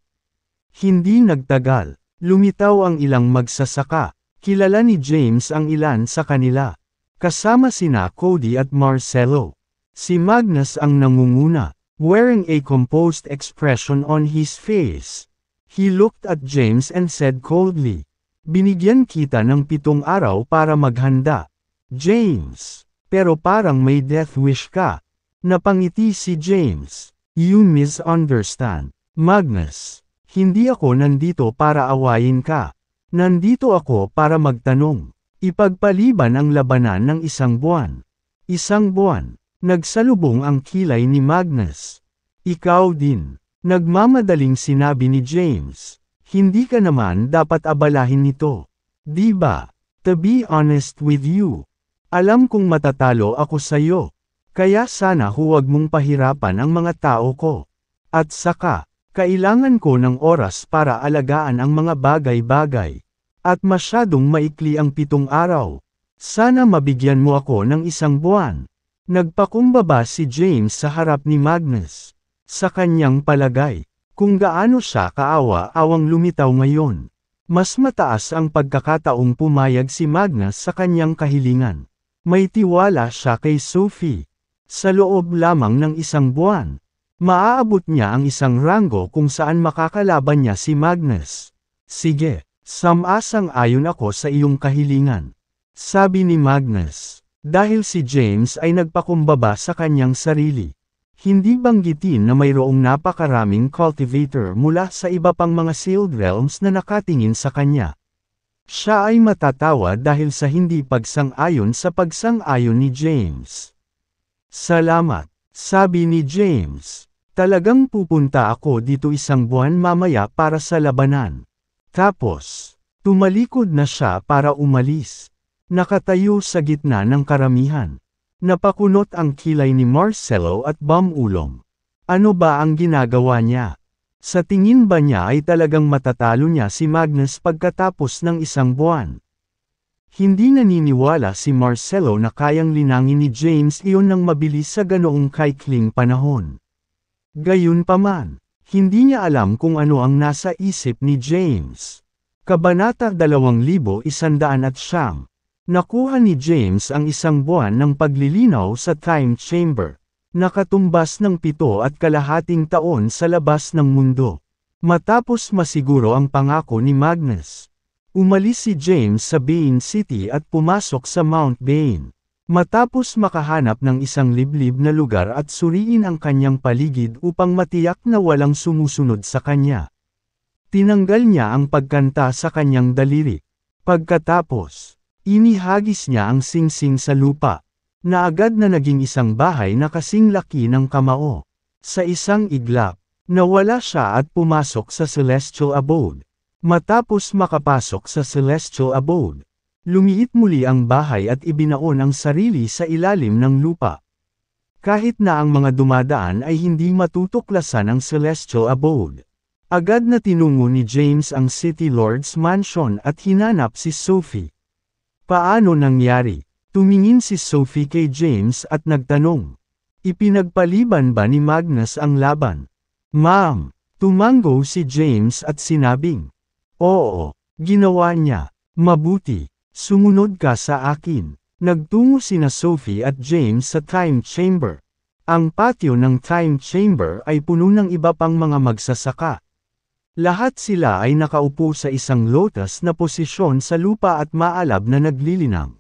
Hindi nagtagal, Lumitaw ang ilang magsasaka. Kilala ni James ang ilan sa kanila. Kasama sina Cody at Marcelo. Si Magnus ang nangunguna, wearing a composed expression on his face. He looked at James and said coldly, Binigyan kita ng pitong araw para maghanda. James, pero parang may death wish ka. Napangiti si James. You misunderstand, Magnus. Hindi ako nandito para awayin ka. Nandito ako para magtanong. Ipagpaliban ang labanan ng isang buwan. Isang buwan, nagsalubong ang kilay ni Magnus. Ikaw din, nagmamadaling sinabi ni James. Hindi ka naman dapat abalahin nito. Diba? To be honest with you. Alam kong matatalo ako sa'yo. Kaya sana huwag mong pahirapan ang mga tao ko. At saka, kailangan ko ng oras para alagaan ang mga bagay-bagay. At masyadong maikli ang pitong araw. Sana mabigyan mo ako ng isang buwan. Nagpakumbaba si James sa harap ni Magnus. Sa kanyang palagay, kung gaano siya kaawa-awang lumitaw ngayon. Mas mataas ang pagkakataong pumayag si Magnus sa kanyang kahilingan. May tiwala siya kay Sophie. Sa loob lamang ng isang buwan, Maaabot niya ang isang rango kung saan makakalaban niya si Magnus. Sige, samasang ayon ako sa iyong kahilingan. Sabi ni Magnus, dahil si James ay nagpakumbaba sa kanyang sarili. Hindi banggitin na mayroong napakaraming cultivator mula sa iba pang mga sealed realms na nakatingin sa kanya. Siya ay matatawa dahil sa hindi pagsang-ayon sa pagsang-ayon ni James. Salamat, sabi ni James. Talagang pupunta ako dito isang buwan mamaya para sa labanan. Tapos, tumalikod na siya para umalis. Nakatayo sa gitna ng karamihan. Napakunot ang kilay ni Marcelo at bamulong. Ano ba ang ginagawa niya? Sa tingin ba niya ay talagang matatalo niya si Magnus pagkatapos ng isang buwan? Hindi naniniwala si Marcelo na kayang linangin ni James iyon ng mabilis sa ganoong kaikling panahon. Gayunpaman, hindi niya alam kung ano ang nasa isip ni James. Kabanata 2100 at siyam. Nakuha ni James ang isang buwan ng paglilinaw sa time chamber. Nakatumbas ng pito at kalahating taon sa labas ng mundo. Matapos masiguro ang pangako ni Magnus. Umalis si James sa Bain City at pumasok sa Mount Bain. Matapos makahanap ng isang liblib na lugar at suriin ang kanyang paligid upang matiyak na walang sumusunod sa kanya. Tinanggal niya ang pagkanta sa kanyang daliri. Pagkatapos, inihagis niya ang singsing sa lupa, na agad na naging isang bahay na kasing laki ng kamao. Sa isang iglap, nawala siya at pumasok sa celestial abode. Matapos makapasok sa celestial abode, Lumiit muli ang bahay at ibinaon ang sarili sa ilalim ng lupa. Kahit na ang mga dumadaan ay hindi matutuklasan ang celestial abode. Agad na tinungo ni James ang City Lord's Mansion at hinanap si Sophie. Paano nangyari? Tumingin si Sophie kay James at nagtanong. Ipinagpaliban ba ni Magnus ang laban? Ma'am, tumango si James at sinabing, Oo, ginawa niya, mabuti. Sumunod ka sa akin. Nagtungo sina Sophie at James sa time chamber. Ang patio ng time chamber ay puno ng iba pang mga magsasaka. Lahat sila ay nakaupo sa isang lotus na posisyon sa lupa at maalab na naglilinang.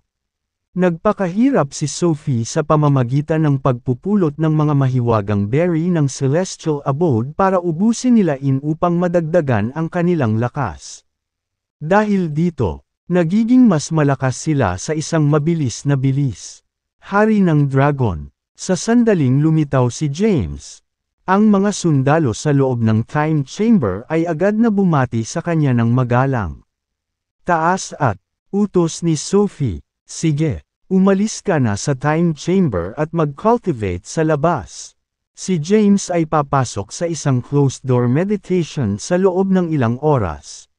Nagpakahirap si Sophie sa pamamagitan ng pagpupulot ng mga mahiwagang berry ng celestial abode para ubusin nila in upang madagdagan ang kanilang lakas. Dahil dito, Nagiging mas malakas sila sa isang mabilis na bilis. Hari ng Dragon. Sa sandaling lumitaw si James. Ang mga sundalo sa loob ng time chamber ay agad na bumati sa kanya ng magalang. Taas at utos ni Sophie. Sige, umalis ka na sa time chamber at mag-cultivate sa labas. Si James ay papasok sa isang closed door meditation sa loob ng ilang oras.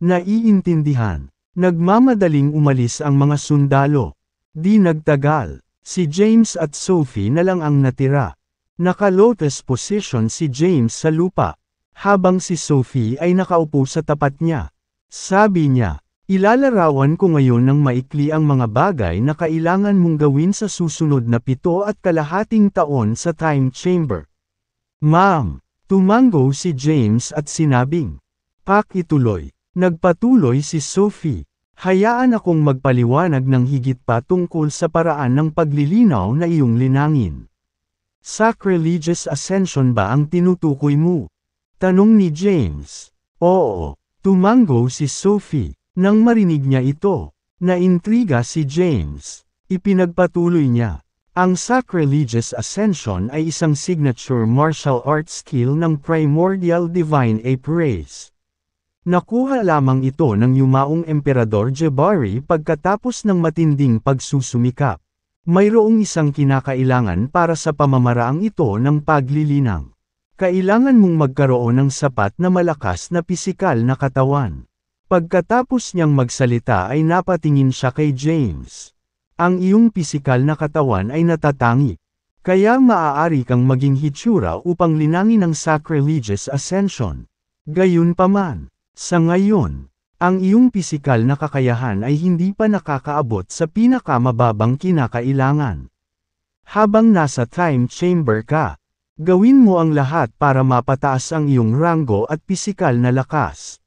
Naiintindihan. Nagmamadaling umalis ang mga sundalo. Di nagtagal, si James at Sophie na lang ang natira. Naka-lotus position si James sa lupa, habang si Sophie ay nakaupo sa tapat niya. Sabi niya, ilalarawan ko ngayon ng maikli ang mga bagay na kailangan mong gawin sa susunod na pito at kalahating taon sa time chamber. Ma'am, tumango si James at sinabing, Pak ituloy. Nagpatuloy si Sophie. Hayaan akong magpaliwanag ng higit pa tungkol sa paraan ng paglilinaw na iyong linangin. Sacrilegious ascension ba ang tinutukoy mo? Tanong ni James. Oo, tumango si Sophie. Nang marinig niya ito, naintriga si James. Ipinagpatuloy niya. Ang sacrilegious ascension ay isang signature martial arts skill ng primordial divine ape race. Nakuha lamang ito ng yumaong Emperador Jabari pagkatapos ng matinding pagsusumikap. Mayroong isang kinakailangan para sa pamamaraang ito ng paglilinang. Kailangan mong magkaroon ng sapat na malakas na pisikal na katawan. Pagkatapos niyang magsalita ay napatingin siya kay James. Ang iyong pisikal na katawan ay natatangi. Kaya maaari kang maging hitsura upang linangin ang sacrilegious ascension. Gayunpaman, sa ngayon, ang iyong pisikal na kakayahan ay hindi pa nakakaabot sa pinakamababang kinakailangan. Habang nasa time chamber ka, gawin mo ang lahat para mapataas ang iyong ranggo at pisikal na lakas.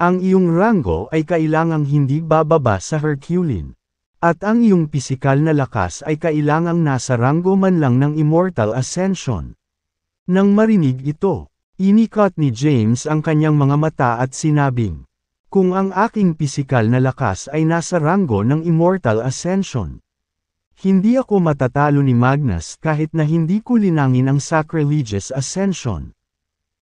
Ang iyong ranggo ay kailangang hindi bababa sa Herculean. At ang iyong pisikal na lakas ay kailangang nasa ranggo man lang ng Immortal Ascension. Nang marinig ito, Inikot ni James ang kanyang mga mata at sinabing, Kung ang aking pisikal na lakas ay nasa ranggo ng Immortal Ascension, hindi ako matatalo ni Magnus kahit na hindi ko linangin ang sacrilegious ascension.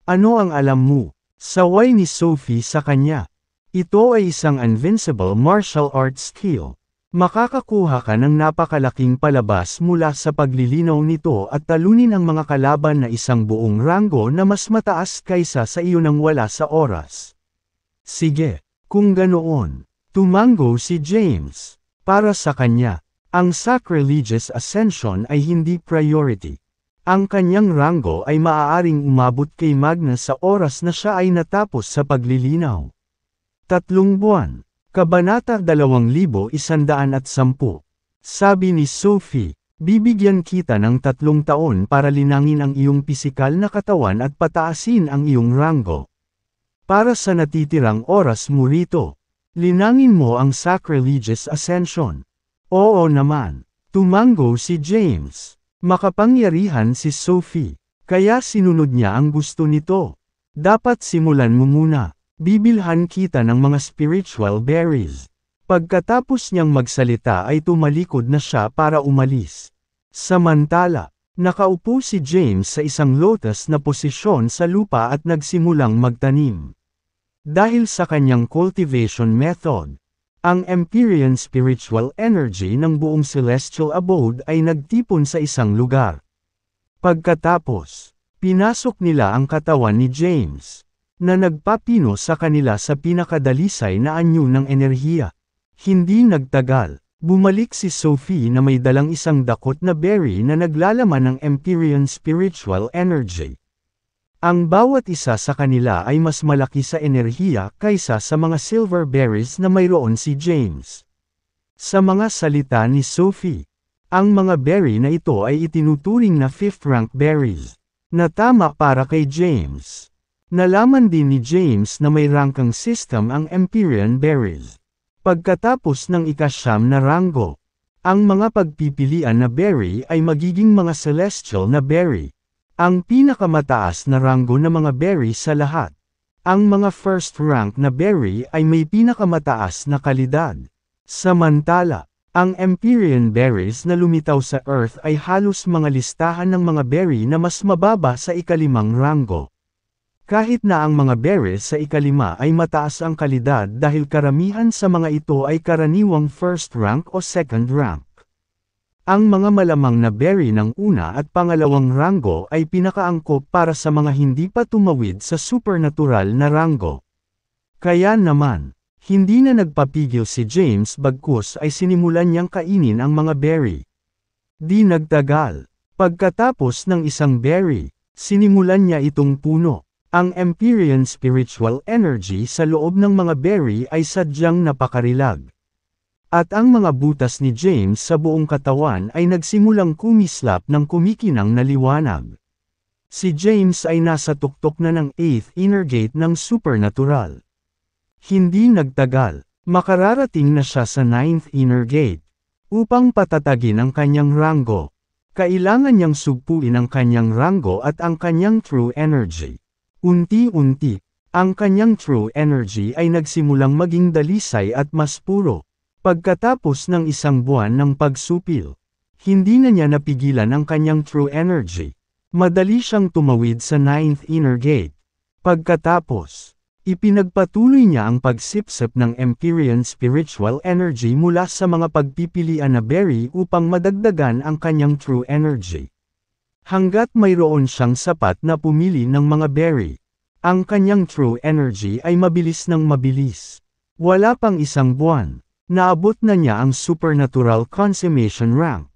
Ano ang alam mo? Saway ni Sophie sa kanya. Ito ay isang invincible martial arts skill. Makakakuha ka ng napakalaking palabas mula sa paglilinaw nito at talunin ang mga kalaban na isang buong ranggo na mas mataas kaysa sa iyo nang wala sa oras. Sige, kung ganoon, tumango si James. Para sa kanya, ang sacrilegious ascension ay hindi priority. Ang kanyang ranggo ay maaaring umabot kay Magna sa oras na siya ay natapos sa paglilinaw. Tatlong buwan Kabanata 2110 Sabi ni Sophie, bibigyan kita ng tatlong taon para linangin ang iyong pisikal na katawan at pataasin ang iyong ranggo. Para sa natitirang oras mo rito, linangin mo ang sacrilegious ascension. Oo naman, tumango si James. Makapangyarihan si Sophie, kaya sinunod niya ang gusto nito. Dapat simulan mo muna. Bibilhan kita ng mga spiritual berries. Pagkatapos niyang magsalita ay tumalikod na siya para umalis. Samantala, nakaupo si James sa isang lotus na posisyon sa lupa at nagsimulang magtanim. Dahil sa kanyang cultivation method, ang Empyrean spiritual energy ng buong celestial abode ay nagtipon sa isang lugar. Pagkatapos, pinasok nila ang katawan ni James na nagpapino sa kanila sa pinakadalisay na anyo ng enerhiya. Hindi nagtagal, bumalik si Sophie na may dalang isang dakot na berry na naglalaman ng Empyrean Spiritual Energy. Ang bawat isa sa kanila ay mas malaki sa enerhiya kaysa sa mga silver berries na mayroon si James. Sa mga salita ni Sophie, ang mga berry na ito ay itinuturing na fifth rank berries, na tama para kay James. Nalaman din ni James na may rangkang system ang Empyrean Berries. Pagkatapos ng ikasyam na ranggo, ang mga pagpipilian na berry ay magiging mga celestial na berry. Ang pinakamataas na ranggo ng mga berry sa lahat. Ang mga first rank na berry ay may pinakamataas na kalidad. Samantala, ang Empyrean berries na lumitaw sa Earth ay halos mga listahan ng mga berry na mas mababa sa ikalimang ranggo. Kahit na ang mga berries sa ikalima ay mataas ang kalidad dahil karamihan sa mga ito ay karaniwang first rank o second rank. Ang mga malamang na berry ng una at pangalawang rango ay pinakaangkop para sa mga hindi pa tumawid sa supernatural na rango. Kaya naman, hindi na nagpapigil si James bagkus ay sinimulan niyang kainin ang mga berry. Di nagtagal, pagkatapos ng isang berry, sinimulan niya itong puno. Ang Empyrean spiritual energy sa loob ng mga berry ay sadyang napakarilag. At ang mga butas ni James sa buong katawan ay nagsimulang kumislap ng kumikinang na liwanag. Si James ay nasa tuktok na ng 8th inner gate ng supernatural. Hindi nagtagal, makararating na siya sa 9th inner gate. Upang patatagin ang kanyang ranggo, kailangan niyang sugpuin ang kanyang ranggo at ang kanyang true energy. Unti-unti, ang kanyang true energy ay nagsimulang maging dalisay at mas puro. Pagkatapos ng isang buwan ng pagsupil, hindi na niya napigilan ang kanyang true energy. Madali siyang tumawid sa ninth inner gate. Pagkatapos, ipinagpatuloy niya ang pagsipsip ng Empyrean spiritual energy mula sa mga pagpipilian na berry upang madagdagan ang kanyang true energy. Hanggat mayroon siyang sapat na pumili ng mga berry, ang kanyang true energy ay mabilis ng mabilis. Wala pang isang buwan, naabot na niya ang supernatural consummation rank.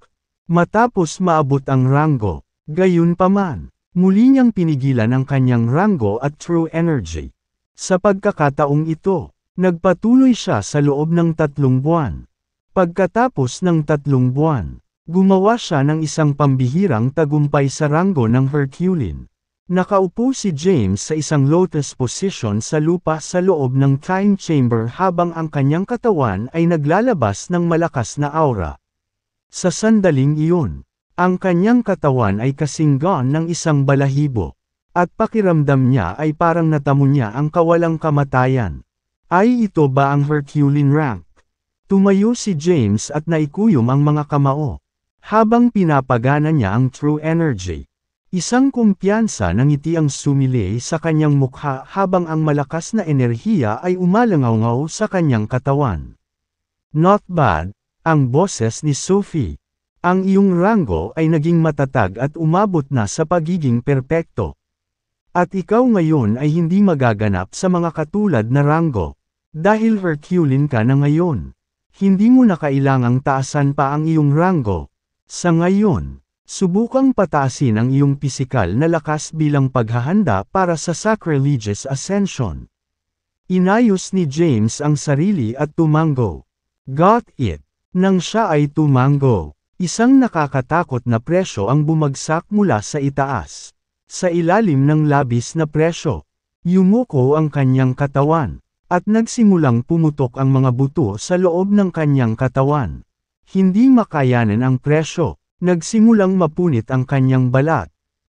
Matapos maabot ang ranggo, gayunpaman, muli niyang pinigilan ang kanyang ranggo at true energy. Sa pagkakataong ito, nagpatuloy siya sa loob ng tatlong buwan. Pagkatapos ng tatlong buwan, Gumawa siya ng isang pambihirang tagumpay sa ranggo ng Herculean. Nakaupo si James sa isang lotus position sa lupa sa loob ng time chamber habang ang kanyang katawan ay naglalabas ng malakas na aura. Sa sandaling iyon, ang kanyang katawan ay kasinggan ng isang balahibo, at pakiramdam niya ay parang natamo niya ang kawalang kamatayan. Ay ito ba ang Herculean rank? Tumayo si James at naikuyom ang mga kamao. Habang pinapagana niya ang true energy, isang kumpiyansa ng ngiti ang sumilay sa kanyang mukha habang ang malakas na enerhiya ay umalangaw sa kanyang katawan. Not bad, ang boses ni Sophie. Ang iyong rango ay naging matatag at umabot na sa pagiging perpekto. At ikaw ngayon ay hindi magaganap sa mga katulad na rango. Dahil Herculean ka na ngayon. Hindi mo na kailangang taasan pa ang iyong rango. Sa ngayon, subukang patasin ang iyong pisikal na lakas bilang paghahanda para sa sacrilegious ascension. Inayos ni James ang sarili at tumango. Got it. Nang siya ay tumango, isang nakakatakot na presyo ang bumagsak mula sa itaas. Sa ilalim ng labis na presyo, yumuko ang kanyang katawan at nagsimulang pumutok ang mga buto sa loob ng kanyang katawan. Hindi makayanan ang presyo. Nagsimulang mapunit ang kanyang balat.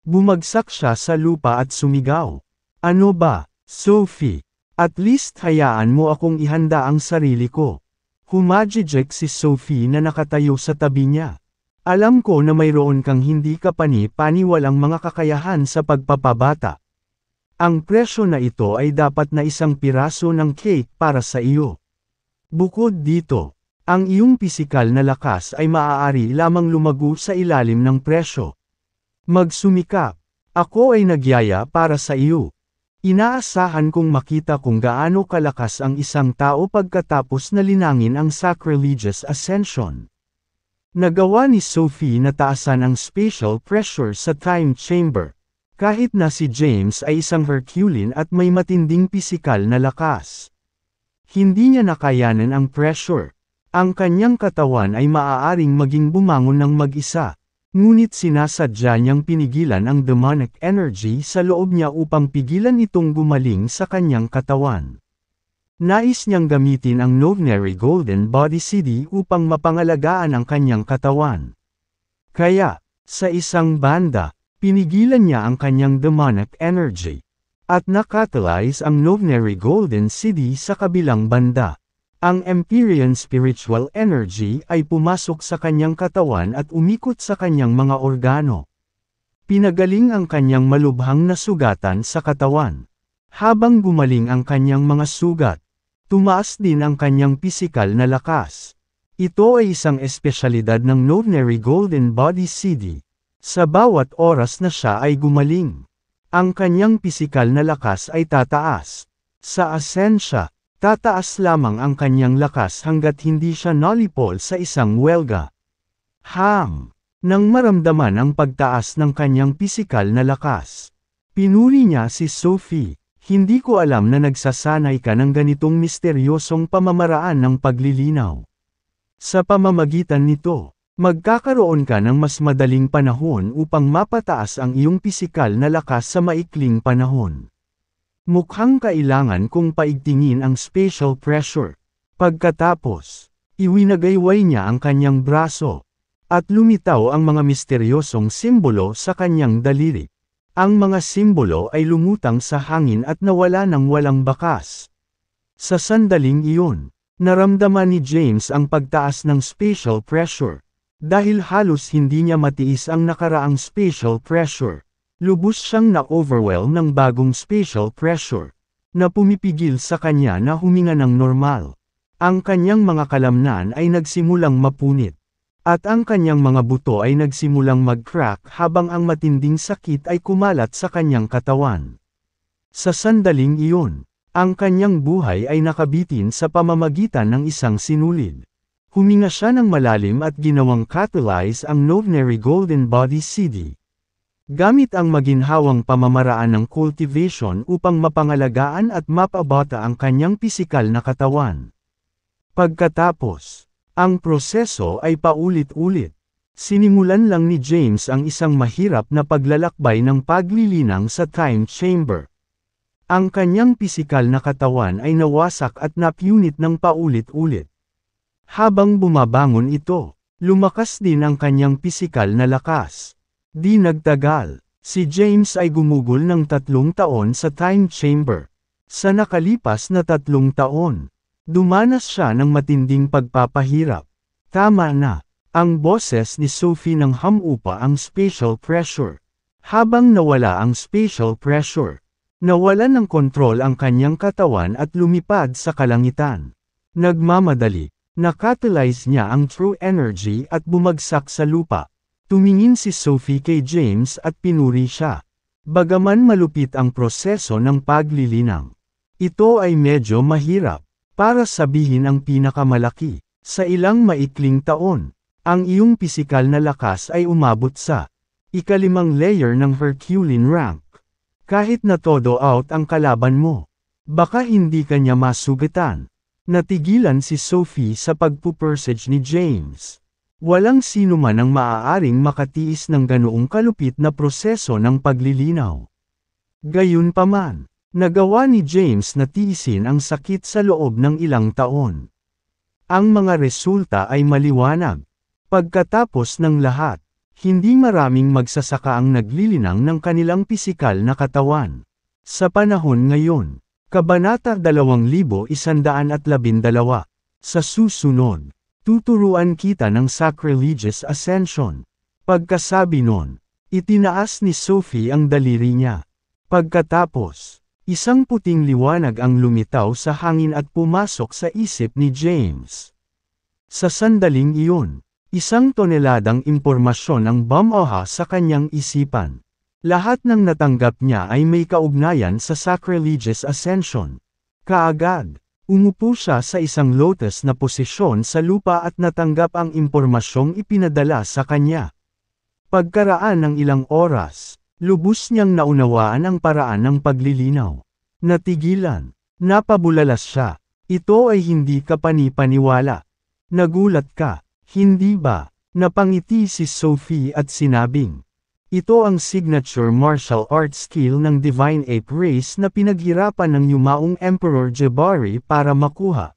Bumagsak siya sa lupa at sumigaw. Ano ba, Sophie? At least hayaan mo akong ihanda ang sarili ko. Humajijek si Sophie na nakatayo sa tabi niya. Alam ko na mayroon kang hindi ka pani-paniwalang mga kakayahan sa pagpapabata. Ang presyo na ito ay dapat na isang piraso ng cake para sa iyo. Bukod dito, ang iyong pisikal na lakas ay maaari lamang lumago sa ilalim ng presyo. Magsumikap. Ako ay nagyaya para sa iyo. Inaasahan kong makita kung gaano kalakas ang isang tao pagkatapos na linangin ang sacrilegious ascension. Nagawa ni Sophie na taasan ang spatial pressure sa time chamber. Kahit na si James ay isang Herculean at may matinding pisikal na lakas. Hindi niya nakayanan ang pressure. Ang kanyang katawan ay maaaring maging bumangon ng mag-isa, ngunit sinasadya niyang pinigilan ang demonic energy sa loob niya upang pigilan itong gumaling sa kanyang katawan. Nais niyang gamitin ang Novenary Golden Body CD upang mapangalagaan ang kanyang katawan. Kaya, sa isang banda, pinigilan niya ang kanyang demonic energy at nakatalize ang Novenary Golden City sa kabilang banda. Ang Empyrean spiritual energy ay pumasok sa kanyang katawan at umikot sa kanyang mga organo. Pinagaling ang kanyang malubhang na sugatan sa katawan. Habang gumaling ang kanyang mga sugat, tumaas din ang kanyang pisikal na lakas. Ito ay isang espesyalidad ng Novnary Golden Body CD. Sa bawat oras na siya ay gumaling, ang kanyang pisikal na lakas ay tataas. Sa asensya, Tataas lamang ang kanyang lakas hanggat hindi siya nolipol sa isang welga. Ham! Nang maramdaman ang pagtaas ng kanyang pisikal na lakas. Pinuri niya si Sophie, hindi ko alam na nagsasanay ka ng ganitong misteryosong pamamaraan ng paglilinaw. Sa pamamagitan nito, magkakaroon ka ng mas madaling panahon upang mapataas ang iyong pisikal na lakas sa maikling panahon. Mukhang kailangan kong paigtingin ang special pressure. Pagkatapos, iwinagayway niya ang kanyang braso, at lumitaw ang mga misteryosong simbolo sa kanyang daliri. Ang mga simbolo ay lumutang sa hangin at nawala ng walang bakas. Sa sandaling iyon, naramdaman ni James ang pagtaas ng special pressure, dahil halos hindi niya matiis ang nakaraang special pressure. Lubos siyang na-overwhelm ng bagong spatial pressure, na pumipigil sa kanya na huminga ng normal. Ang kanyang mga kalamnan ay nagsimulang mapunit, at ang kanyang mga buto ay nagsimulang mag-crack habang ang matinding sakit ay kumalat sa kanyang katawan. Sa sandaling iyon, ang kanyang buhay ay nakabitin sa pamamagitan ng isang sinulid. Huminga siya ng malalim at ginawang catalyze ang Novenary Golden Body CD. Gamit ang maginhawang pamamaraan ng cultivation upang mapangalagaan at mapabata ang kanyang pisikal na katawan. Pagkatapos, ang proseso ay paulit-ulit. Sinimulan lang ni James ang isang mahirap na paglalakbay ng paglilinang sa time chamber. Ang kanyang pisikal na katawan ay nawasak at napunit ng paulit-ulit. Habang bumabangon ito, lumakas din ang kanyang pisikal na lakas. Di nagtagal, si James ay gumugol ng tatlong taon sa time chamber. Sa nakalipas na tatlong taon, dumanas siya ng matinding pagpapahirap. Tama na, ang boses ni Sophie nang hamupa ang special pressure. Habang nawala ang special pressure, nawala ng kontrol ang kanyang katawan at lumipad sa kalangitan. Nagmamadali, nakatalyze niya ang true energy at bumagsak sa lupa. Tumingin si Sophie kay James at pinuri siya. Bagaman malupit ang proseso ng paglilinang, ito ay medyo mahirap, para sabihin ang pinakamalaki. Sa ilang maikling taon, ang iyong pisikal na lakas ay umabot sa ikalimang layer ng Herculean rank. Kahit na todo out ang kalaban mo, baka hindi kanya niya masugatan. Natigilan si Sophie sa pagpupersage ni James. Walang sino man ang maaaring makatiis ng ganoong kalupit na proseso ng paglilinaw. Gayunpaman, nagawa ni James na tiisin ang sakit sa loob ng ilang taon. Ang mga resulta ay maliwanag. Pagkatapos ng lahat, hindi maraming magsasaka ang naglilinang ng kanilang pisikal na katawan. Sa panahon ngayon, Kabanata 2112, sa susunod. Tuturuan kita ng sacrilegious ascension. Pagkasabi noon, itinaas ni Sophie ang daliri niya. Pagkatapos, isang puting liwanag ang lumitaw sa hangin at pumasok sa isip ni James. Sa sandaling iyon, isang toneladang impormasyon ang bumaha sa kanyang isipan. Lahat ng natanggap niya ay may kaugnayan sa sacrilegious ascension. Kaagad, Umupo siya sa isang lotus na posisyon sa lupa at natanggap ang impormasyong ipinadala sa kanya. Pagkaraan ng ilang oras, lubos niyang naunawaan ang paraan ng paglilinaw. Natigilan. Napabulalas siya. Ito ay hindi kapanipaniwala. Nagulat ka, hindi ba? Napangiti si Sophie at sinabing, ito ang signature martial arts skill ng Divine Ape Race na pinaghirapan ng yumaong Emperor Jabari para makuha.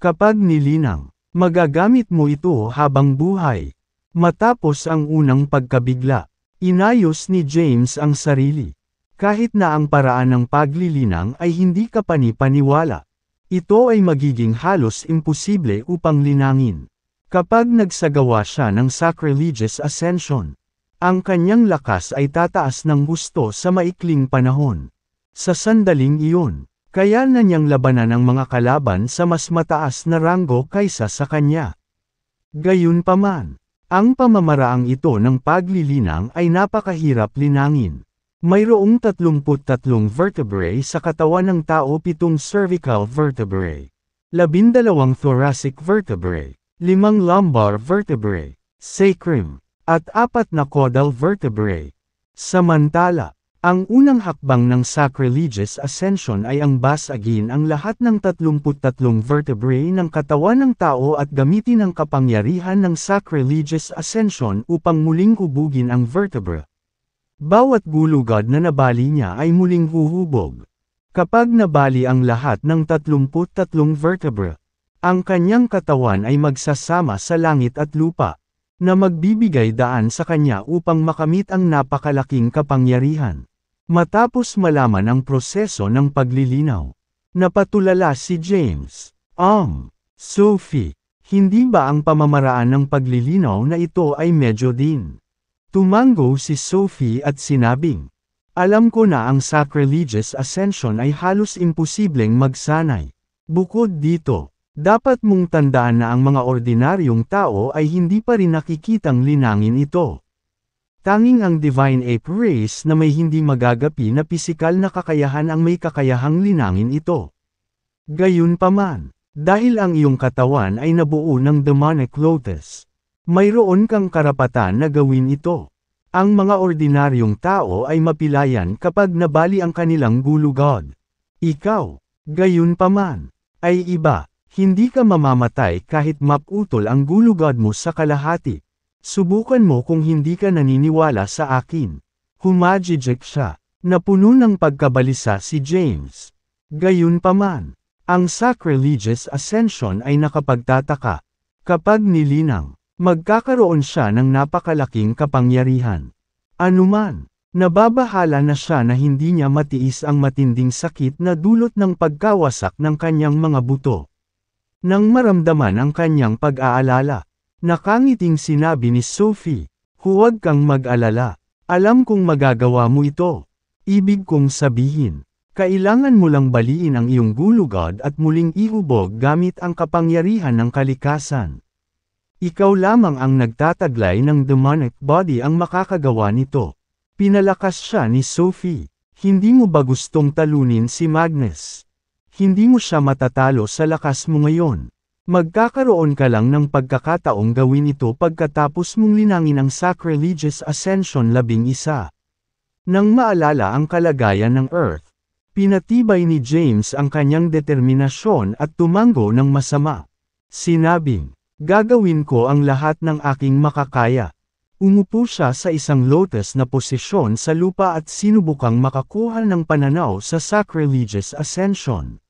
Kapag nilinang, magagamit mo ito habang buhay. Matapos ang unang pagkabigla, inayos ni James ang sarili. Kahit na ang paraan ng paglilinang ay hindi kapanipaniwala, ito ay magiging halos imposible upang linangin. Kapag nagsagawa siya ng sacrilegious ascension, ang kanyang lakas ay tataas ng gusto sa maikling panahon. Sa sandaling iyon, kaya na niyang labanan ang mga kalaban sa mas mataas na ranggo kaysa sa kanya. Gayunpaman, ang pamamaraang ito ng paglilinang ay napakahirap linangin. Mayroong 33 vertebrae sa katawan ng tao pitong cervical vertebrae, 12 thoracic vertebrae, limang lumbar vertebrae, sacrum, at apat na caudal vertebrae. Samantala, ang unang hakbang ng sacrilegious ascension ay ang basagin ang lahat ng 33 vertebrae ng katawan ng tao at gamitin ang kapangyarihan ng sacrilegious ascension upang muling hubugin ang vertebra. Bawat gulugad na nabali niya ay muling huhubog. Kapag nabali ang lahat ng 33 vertebra, ang kanyang katawan ay magsasama sa langit at lupa na magbibigay daan sa kanya upang makamit ang napakalaking kapangyarihan. Matapos malaman ang proseso ng paglilinaw, napatulala si James. Um, Sophie, hindi ba ang pamamaraan ng paglilinaw na ito ay medyo din? Tumango si Sophie at sinabing, Alam ko na ang sacrilegious ascension ay halos imposibleng magsanay. Bukod dito, dapat mong tandaan na ang mga ordinaryong tao ay hindi pa rin nakikitang linangin ito. Tanging ang Divine Ape Race na may hindi magagapi na pisikal na kakayahan ang may kakayahang linangin ito. Gayunpaman, dahil ang iyong katawan ay nabuo ng demonic lotus, mayroon kang karapatan na gawin ito. Ang mga ordinaryong tao ay mapilayan kapag nabali ang kanilang gulo god. Ikaw, gayunpaman, ay iba, hindi ka mamamatay kahit maputol ang gulugod mo sa kalahati. Subukan mo kung hindi ka naniniwala sa akin. Humajijek siya. Napuno ng pagkabalisa si James. Gayunpaman, ang sacrilegious ascension ay nakapagtataka. Kapag nilinang, magkakaroon siya ng napakalaking kapangyarihan. Anuman, nababahala na siya na hindi niya matiis ang matinding sakit na dulot ng pagkawasak ng kanyang mga buto nang maramdaman ang kanyang pag-aalala. Nakangiting sinabi ni Sophie, huwag kang mag-alala, alam kong magagawa mo ito. Ibig kong sabihin, kailangan mo lang baliin ang iyong gulugod at muling ihubog gamit ang kapangyarihan ng kalikasan. Ikaw lamang ang nagtataglay ng demonic body ang makakagawa nito. Pinalakas siya ni Sophie, hindi mo ba gustong talunin si Magnus? Hindi mo siya matatalo sa lakas mo ngayon. Magkakaroon ka lang ng pagkakataong gawin ito pagkatapos mong linangin ang Sacrilegious Ascension 11. Nang maalala ang kalagayan ng Earth, pinatibay ni James ang kanyang determinasyon at tumanggo ng masama. Sinabing, gagawin ko ang lahat ng aking makakaya. Umupo siya sa isang lotus na posisyon sa lupa at sinubukang makakuha ng pananaw sa Sacrilegious Ascension.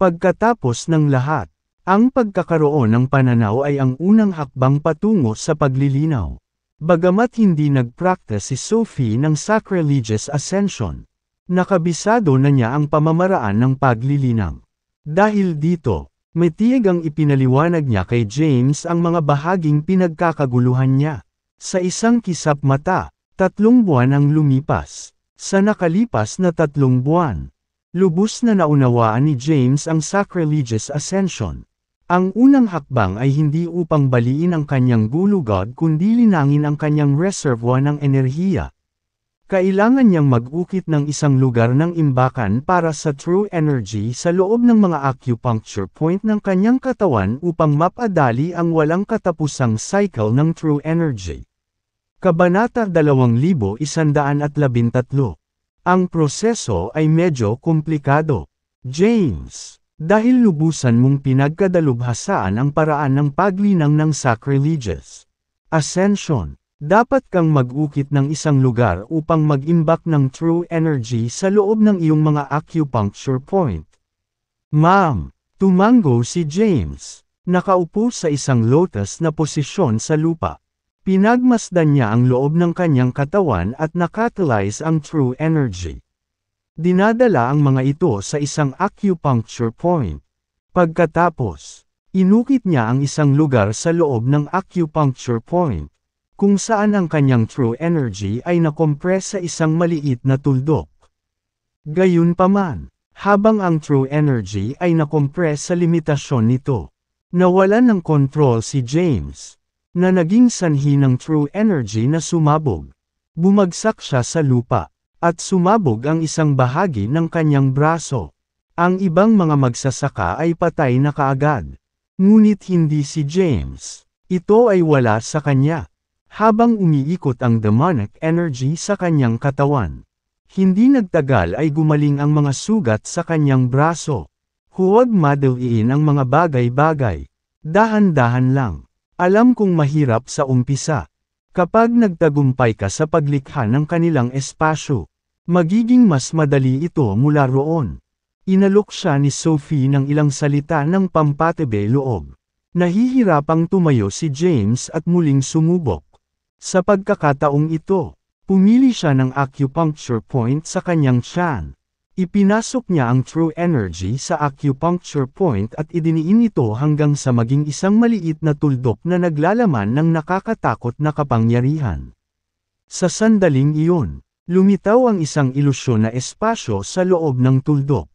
Pagkatapos ng lahat, ang pagkakaroon ng pananaw ay ang unang hakbang patungo sa paglilinaw. Bagamat hindi nagpraktis si Sophie ng sacrilegious ascension, nakabisado na niya ang pamamaraan ng paglilinaw. Dahil dito, metiig ang ipinaliwanag niya kay James ang mga bahaging pinagkakaguluhan niya. Sa isang kisap mata, tatlong buwan ang lumipas. Sa nakalipas na tatlong buwan, Lubos na naunawaan ni James ang sacrilegious ascension. Ang unang hakbang ay hindi upang baliin ang kanyang gulo god kundi linangin ang kanyang reservoir ng enerhiya. Kailangan niyang mag-ukit ng isang lugar ng imbakan para sa true energy sa loob ng mga acupuncture point ng kanyang katawan upang mapadali ang walang katapusang cycle ng true energy. Kabanata 2113 ang proseso ay medyo komplikado. James, dahil lubusan mong pinagkadalubhasaan ang paraan ng paglinang ng sacrilegious ascension, dapat kang mag-ukit ng isang lugar upang mag-imbak ng true energy sa loob ng iyong mga acupuncture point. Ma'am, tumango si James, nakaupo sa isang lotus na posisyon sa lupa. Pinagmasdan niya ang loob ng kanyang katawan at nakatalyze ang true energy. Dinadala ang mga ito sa isang acupuncture point. Pagkatapos, inukit niya ang isang lugar sa loob ng acupuncture point, kung saan ang kanyang true energy ay nakompress sa isang maliit na tuldok. Gayunpaman, habang ang true energy ay nakompress sa limitasyon nito. Nawalan ng control si James, na naging sanhi ng true energy na sumabog. Bumagsak siya sa lupa, at sumabog ang isang bahagi ng kanyang braso. Ang ibang mga magsasaka ay patay na kaagad. Ngunit hindi si James. Ito ay wala sa kanya. Habang umiikot ang demonic energy sa kanyang katawan. Hindi nagtagal ay gumaling ang mga sugat sa kanyang braso. Huwag madaliin ang mga bagay-bagay. Dahan-dahan lang. Alam kong mahirap sa umpisa. Kapag nagtagumpay ka sa paglikha ng kanilang espasyo, magiging mas madali ito mula roon. Inalok siya ni Sophie ng ilang salita ng pampatebe loob. Nahihirapang tumayo si James at muling sumubok. Sa pagkakataong ito, pumili siya ng acupuncture point sa kanyang tiyan. Ipinasok niya ang true energy sa acupuncture point at idiniin ito hanggang sa maging isang maliit na tuldok na naglalaman ng nakakatakot na kapangyarihan. Sa sandaling iyon, lumitaw ang isang ilusyon na espasyo sa loob ng tuldok.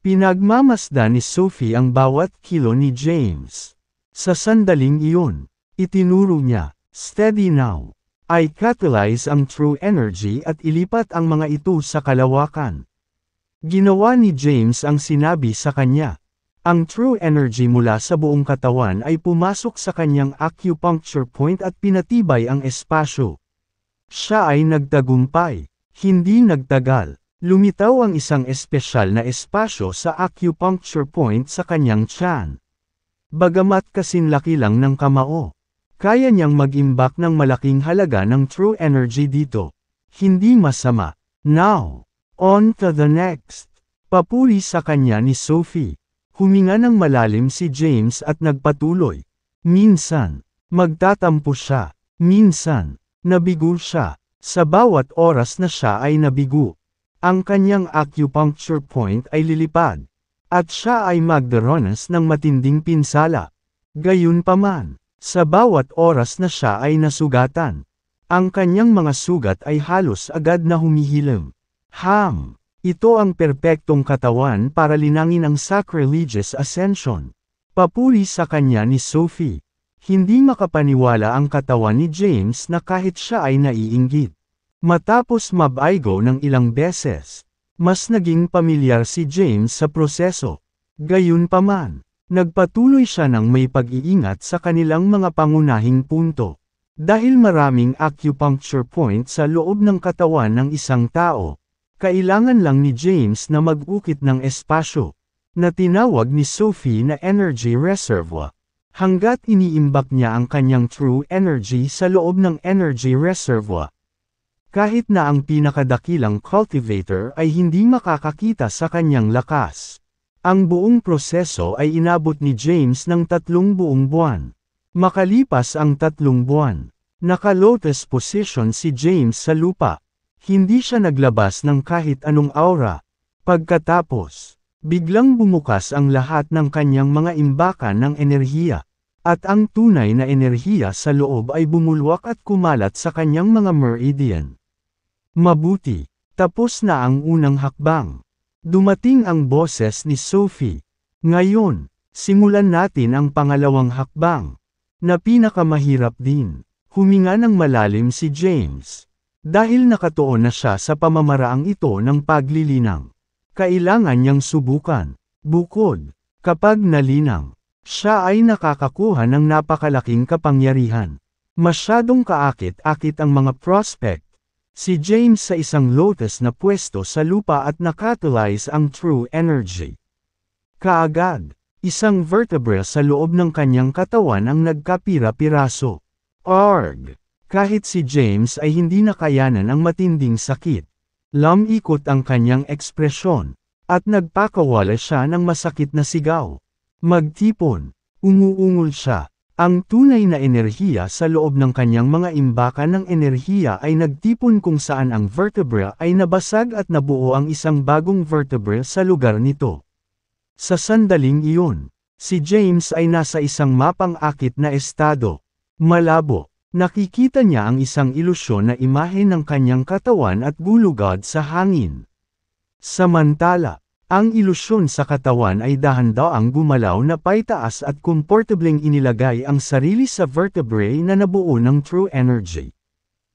Pinagmamasdan ni Sophie ang bawat kilo ni James. Sa sandaling iyon, itinuro niya, steady now. I catalyze ang true energy at ilipat ang mga ito sa kalawakan. Ginawa ni James ang sinabi sa kanya. Ang true energy mula sa buong katawan ay pumasok sa kanyang acupuncture point at pinatibay ang espasyo. Siya ay nagtagumpay, hindi nagtagal. Lumitaw ang isang espesyal na espasyo sa acupuncture point sa kanyang tiyan. Bagamat kasinlaki lang ng kamao, kaya niyang mag-imbak ng malaking halaga ng true energy dito. Hindi masama. Now! On to the next. Papuri sa kanya ni Sophie. Huminga ng malalim si James at nagpatuloy. Minsan, magtatampo siya. Minsan, nabigo siya. Sa bawat oras na siya ay nabigo, ang kanyang acupuncture point ay lilipad. At siya ay magdaranas ng matinding pinsala. Gayunpaman, sa bawat oras na siya ay nasugatan, ang kanyang mga sugat ay halos agad na humihilom. Ham! Ito ang perpektong katawan para linangin ang sacrilegious ascension. Papuri sa kanya ni Sophie. Hindi makapaniwala ang katawan ni James na kahit siya ay naiinggit. Matapos mabaigo ng ilang beses, mas naging pamilyar si James sa proseso. Gayunpaman, nagpatuloy siya ng may pag-iingat sa kanilang mga pangunahing punto. Dahil maraming acupuncture point sa loob ng katawan ng isang tao, kailangan lang ni James na mag-ukit ng espasyo, na tinawag ni Sophie na energy reservoir. Hanggat iniimbak niya ang kanyang true energy sa loob ng energy reservoir, kahit na ang pinakadakilang cultivator ay hindi makakakita sa kanyang lakas. Ang buong proseso ay inabot ni James ng tatlong buong buwan. Makalipas ang tatlong buwan, naka-lotus position si James sa lupa. Hindi siya naglabas ng kahit anong aura. Pagkatapos, biglang bumukas ang lahat ng kanyang mga imbakan ng enerhiya. At ang tunay na enerhiya sa loob ay bumulwak at kumalat sa kanyang mga meridian. Mabuti, tapos na ang unang hakbang. Dumating ang boses ni Sophie. Ngayon, simulan natin ang pangalawang hakbang. Na pinakamahirap din. Huminga ng malalim si James. Dahil nakatuon na siya sa pamamaraang ito ng paglilinang. Kailangan niyang subukan. Bukod, kapag nalinang, siya ay nakakakuha ng napakalaking kapangyarihan. Masyadong kaakit-akit ang mga prospect. Si James sa isang lotus na pwesto sa lupa at nakatalyze ang true energy. Kaagad, isang vertebra sa loob ng kanyang katawan ang nagkapira-piraso. Arg! Kahit si James ay hindi nakayanan ang matinding sakit. Lamikot ang kanyang ekspresyon, at nagpakawala siya ng masakit na sigaw. Magtipon, umuungol siya. Ang tunay na enerhiya sa loob ng kanyang mga imbakan ng enerhiya ay nagtipon kung saan ang vertebra ay nabasag at nabuo ang isang bagong vertebra sa lugar nito. Sa sandaling iyon, si James ay nasa isang mapang-akit na estado. Malabo, Nakikita niya ang isang ilusyon na imahe ng kanyang katawan at gulugad sa hangin. Samantala, ang ilusyon sa katawan ay dahan ang gumalaw na paitaas at komportableng inilagay ang sarili sa vertebrae na nabuo ng true energy.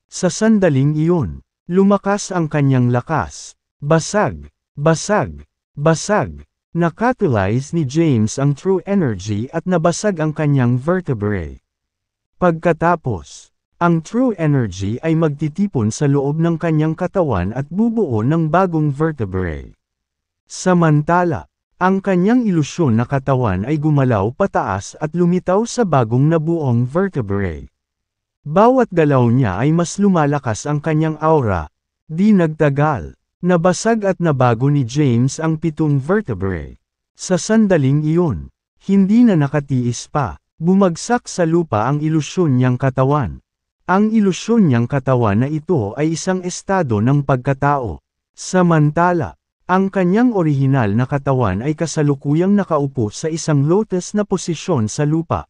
Sa sandaling iyon, lumakas ang kanyang lakas, basag, basag, basag, nakatalyze ni James ang true energy at nabasag ang kanyang vertebrae. Pagkatapos, ang true energy ay magtitipon sa loob ng kanyang katawan at bubuo ng bagong vertebrae. Samantala, ang kanyang ilusyon na katawan ay gumalaw pataas at lumitaw sa bagong nabuong vertebrae. Bawat galaw niya ay mas lumalakas ang kanyang aura. Di nagtagal, nabasag at nabago ni James ang pitong vertebrae. Sa sandaling iyon, hindi na nakatiis pa. Bumagsak sa lupa ang ilusyon niyang katawan. Ang ilusyon niyang katawan na ito ay isang estado ng pagkatao. Samantala, ang kanyang orihinal na katawan ay kasalukuyang nakaupo sa isang lotus na posisyon sa lupa.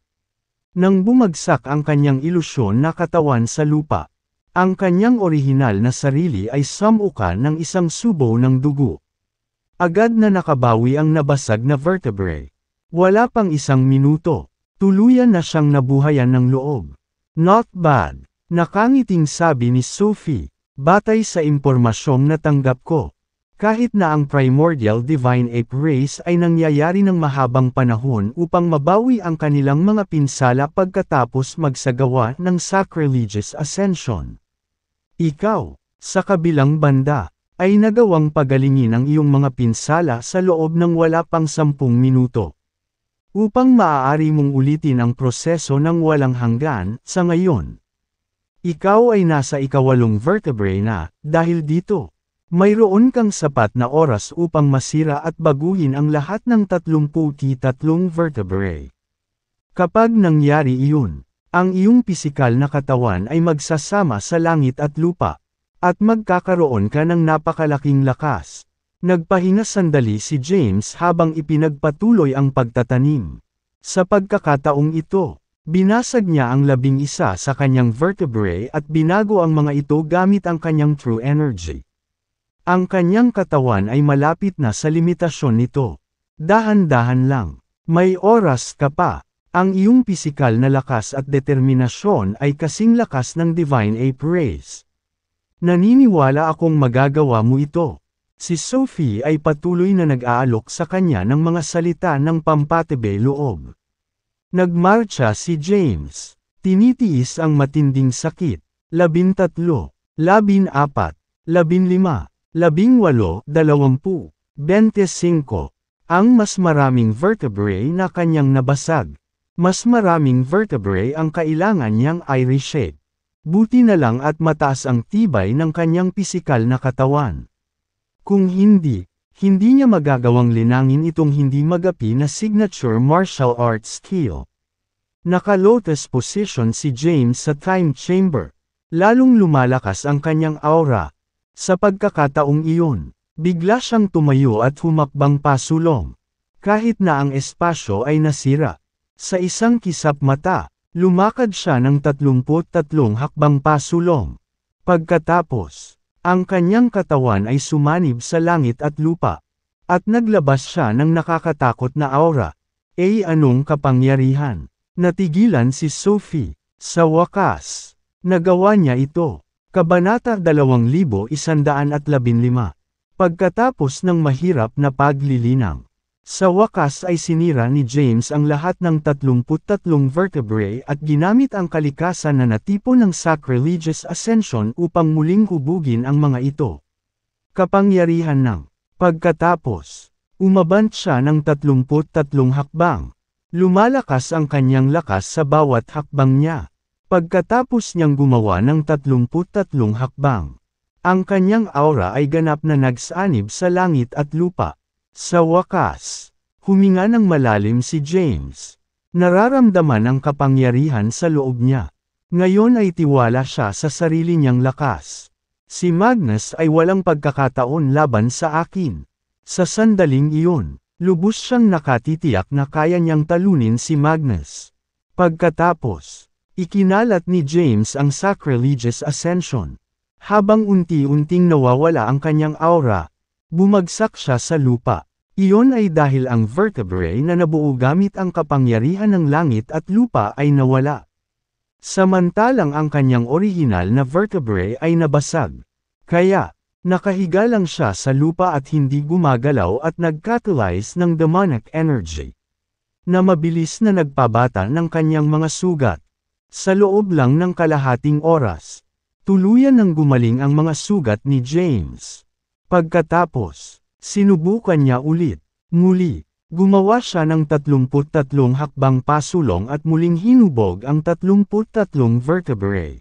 Nang bumagsak ang kanyang ilusyon na katawan sa lupa, ang kanyang orihinal na sarili ay samukan ng isang subo ng dugo. Agad na nakabawi ang nabasag na vertebrae. Wala pang isang minuto, Tuluyan na siyang nabuhayan ng loob. Not bad. Nakangiting sabi ni Sophie, batay sa impormasyong natanggap ko. Kahit na ang primordial divine ape race ay nangyayari ng mahabang panahon upang mabawi ang kanilang mga pinsala pagkatapos magsagawa ng sacrilegious ascension. Ikaw, sa kabilang banda, ay nagawang pagalingin ang iyong mga pinsala sa loob ng wala pang sampung minuto upang maaari mong ulitin ang proseso ng walang hanggan sa ngayon. Ikaw ay nasa ikawalong vertebrae na dahil dito. Mayroon kang sapat na oras upang masira at baguhin ang lahat ng 33 vertebrae. Kapag nangyari iyon, ang iyong pisikal na katawan ay magsasama sa langit at lupa, at magkakaroon ka ng napakalaking lakas, Nagpahinga sandali si James habang ipinagpatuloy ang pagtatanim. Sa pagkakataong ito, binasag niya ang labing isa sa kanyang vertebrae at binago ang mga ito gamit ang kanyang true energy. Ang kanyang katawan ay malapit na sa limitasyon nito. Dahan-dahan lang. May oras ka pa. Ang iyong pisikal na lakas at determinasyon ay kasing lakas ng Divine Ape Rays. Naniniwala akong magagawa mo ito. Si Sophie ay patuloy na nag-aalok sa kanya ng mga salita ng pampatibay loob. Nagmarcha si James. Tinitiis ang matinding sakit. Labintatlo, labinapat, labinlima, labingwalo, dalawampu, bentesingko. Ang mas maraming vertebrae na kanyang nabasag. Mas maraming vertebrae ang kailangan niyang i-reshape. Buti na lang at mataas ang tibay ng kanyang pisikal na katawan. Kung hindi, hindi niya magagawang linangin itong hindi magapi na signature martial arts skill. Naka-lotus position si James sa time chamber. Lalong lumalakas ang kanyang aura. Sa pagkakataong iyon, bigla siyang tumayo at humakbang pasulong. Kahit na ang espasyo ay nasira. Sa isang kisap mata, lumakad siya ng 33 hakbang pasulong. Pagkatapos, ang kanyang katawan ay sumanib sa langit at lupa. At naglabas siya ng nakakatakot na aura. Eh anong kapangyarihan? Natigilan si Sophie. Sa wakas, nagawa niya ito. Kabanata 2115. Pagkatapos ng mahirap na paglilinang. Sa wakas ay sinira ni James ang lahat ng 33 vertebrae at ginamit ang kalikasan na natipo ng sacrilegious ascension upang muling hubugin ang mga ito. Kapangyarihan ng pagkatapos, umabant siya ng 33 hakbang. Lumalakas ang kanyang lakas sa bawat hakbang niya. Pagkatapos niyang gumawa ng 33 hakbang, ang kanyang aura ay ganap na nagsanib sa langit at lupa. Sa wakas, huminga ng malalim si James. Nararamdaman ang kapangyarihan sa loob niya. Ngayon ay tiwala siya sa sarili niyang lakas. Si Magnus ay walang pagkakataon laban sa akin. Sa sandaling iyon, lubos siyang nakatitiyak na kaya niyang talunin si Magnus. Pagkatapos, ikinalat ni James ang sacrilegious ascension. Habang unti-unting nawawala ang kanyang aura, Bumagsak siya sa lupa. Iyon ay dahil ang vertebrae na nabuo gamit ang kapangyarihan ng langit at lupa ay nawala. Samantalang ang kanyang orihinal na vertebrae ay nabasag. Kaya, nakahiga lang siya sa lupa at hindi gumagalaw at nagcatalyze ng demonic energy na mabilis na nagpabata ng kanyang mga sugat. Sa loob lang ng kalahating oras, tuluyan ng gumaling ang mga sugat ni James. Pagkatapos, sinubukan niya ulit. Muli, gumawa siya ng 33 hakbang pasulong at muling hinubog ang 33 vertebrae.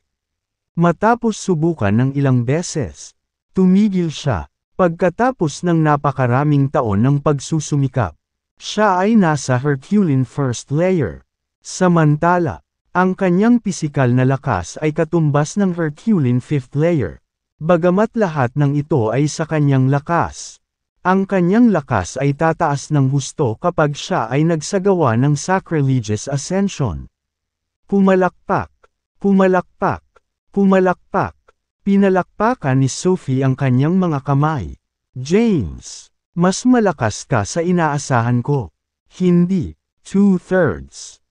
Matapos subukan ng ilang beses, tumigil siya. Pagkatapos ng napakaraming taon ng pagsusumikap, siya ay nasa Herculean first layer. Samantala, ang kanyang pisikal na lakas ay katumbas ng Herculean fifth layer. Bagamat lahat ng ito ay sa kanyang lakas. Ang kanyang lakas ay tataas ng husto kapag siya ay nagsagawa ng sacrilegious ascension. Pumalakpak, pumalakpak, pumalakpak. Pinalakpakan ni Sophie ang kanyang mga kamay. James, mas malakas ka sa inaasahan ko. Hindi, two-thirds.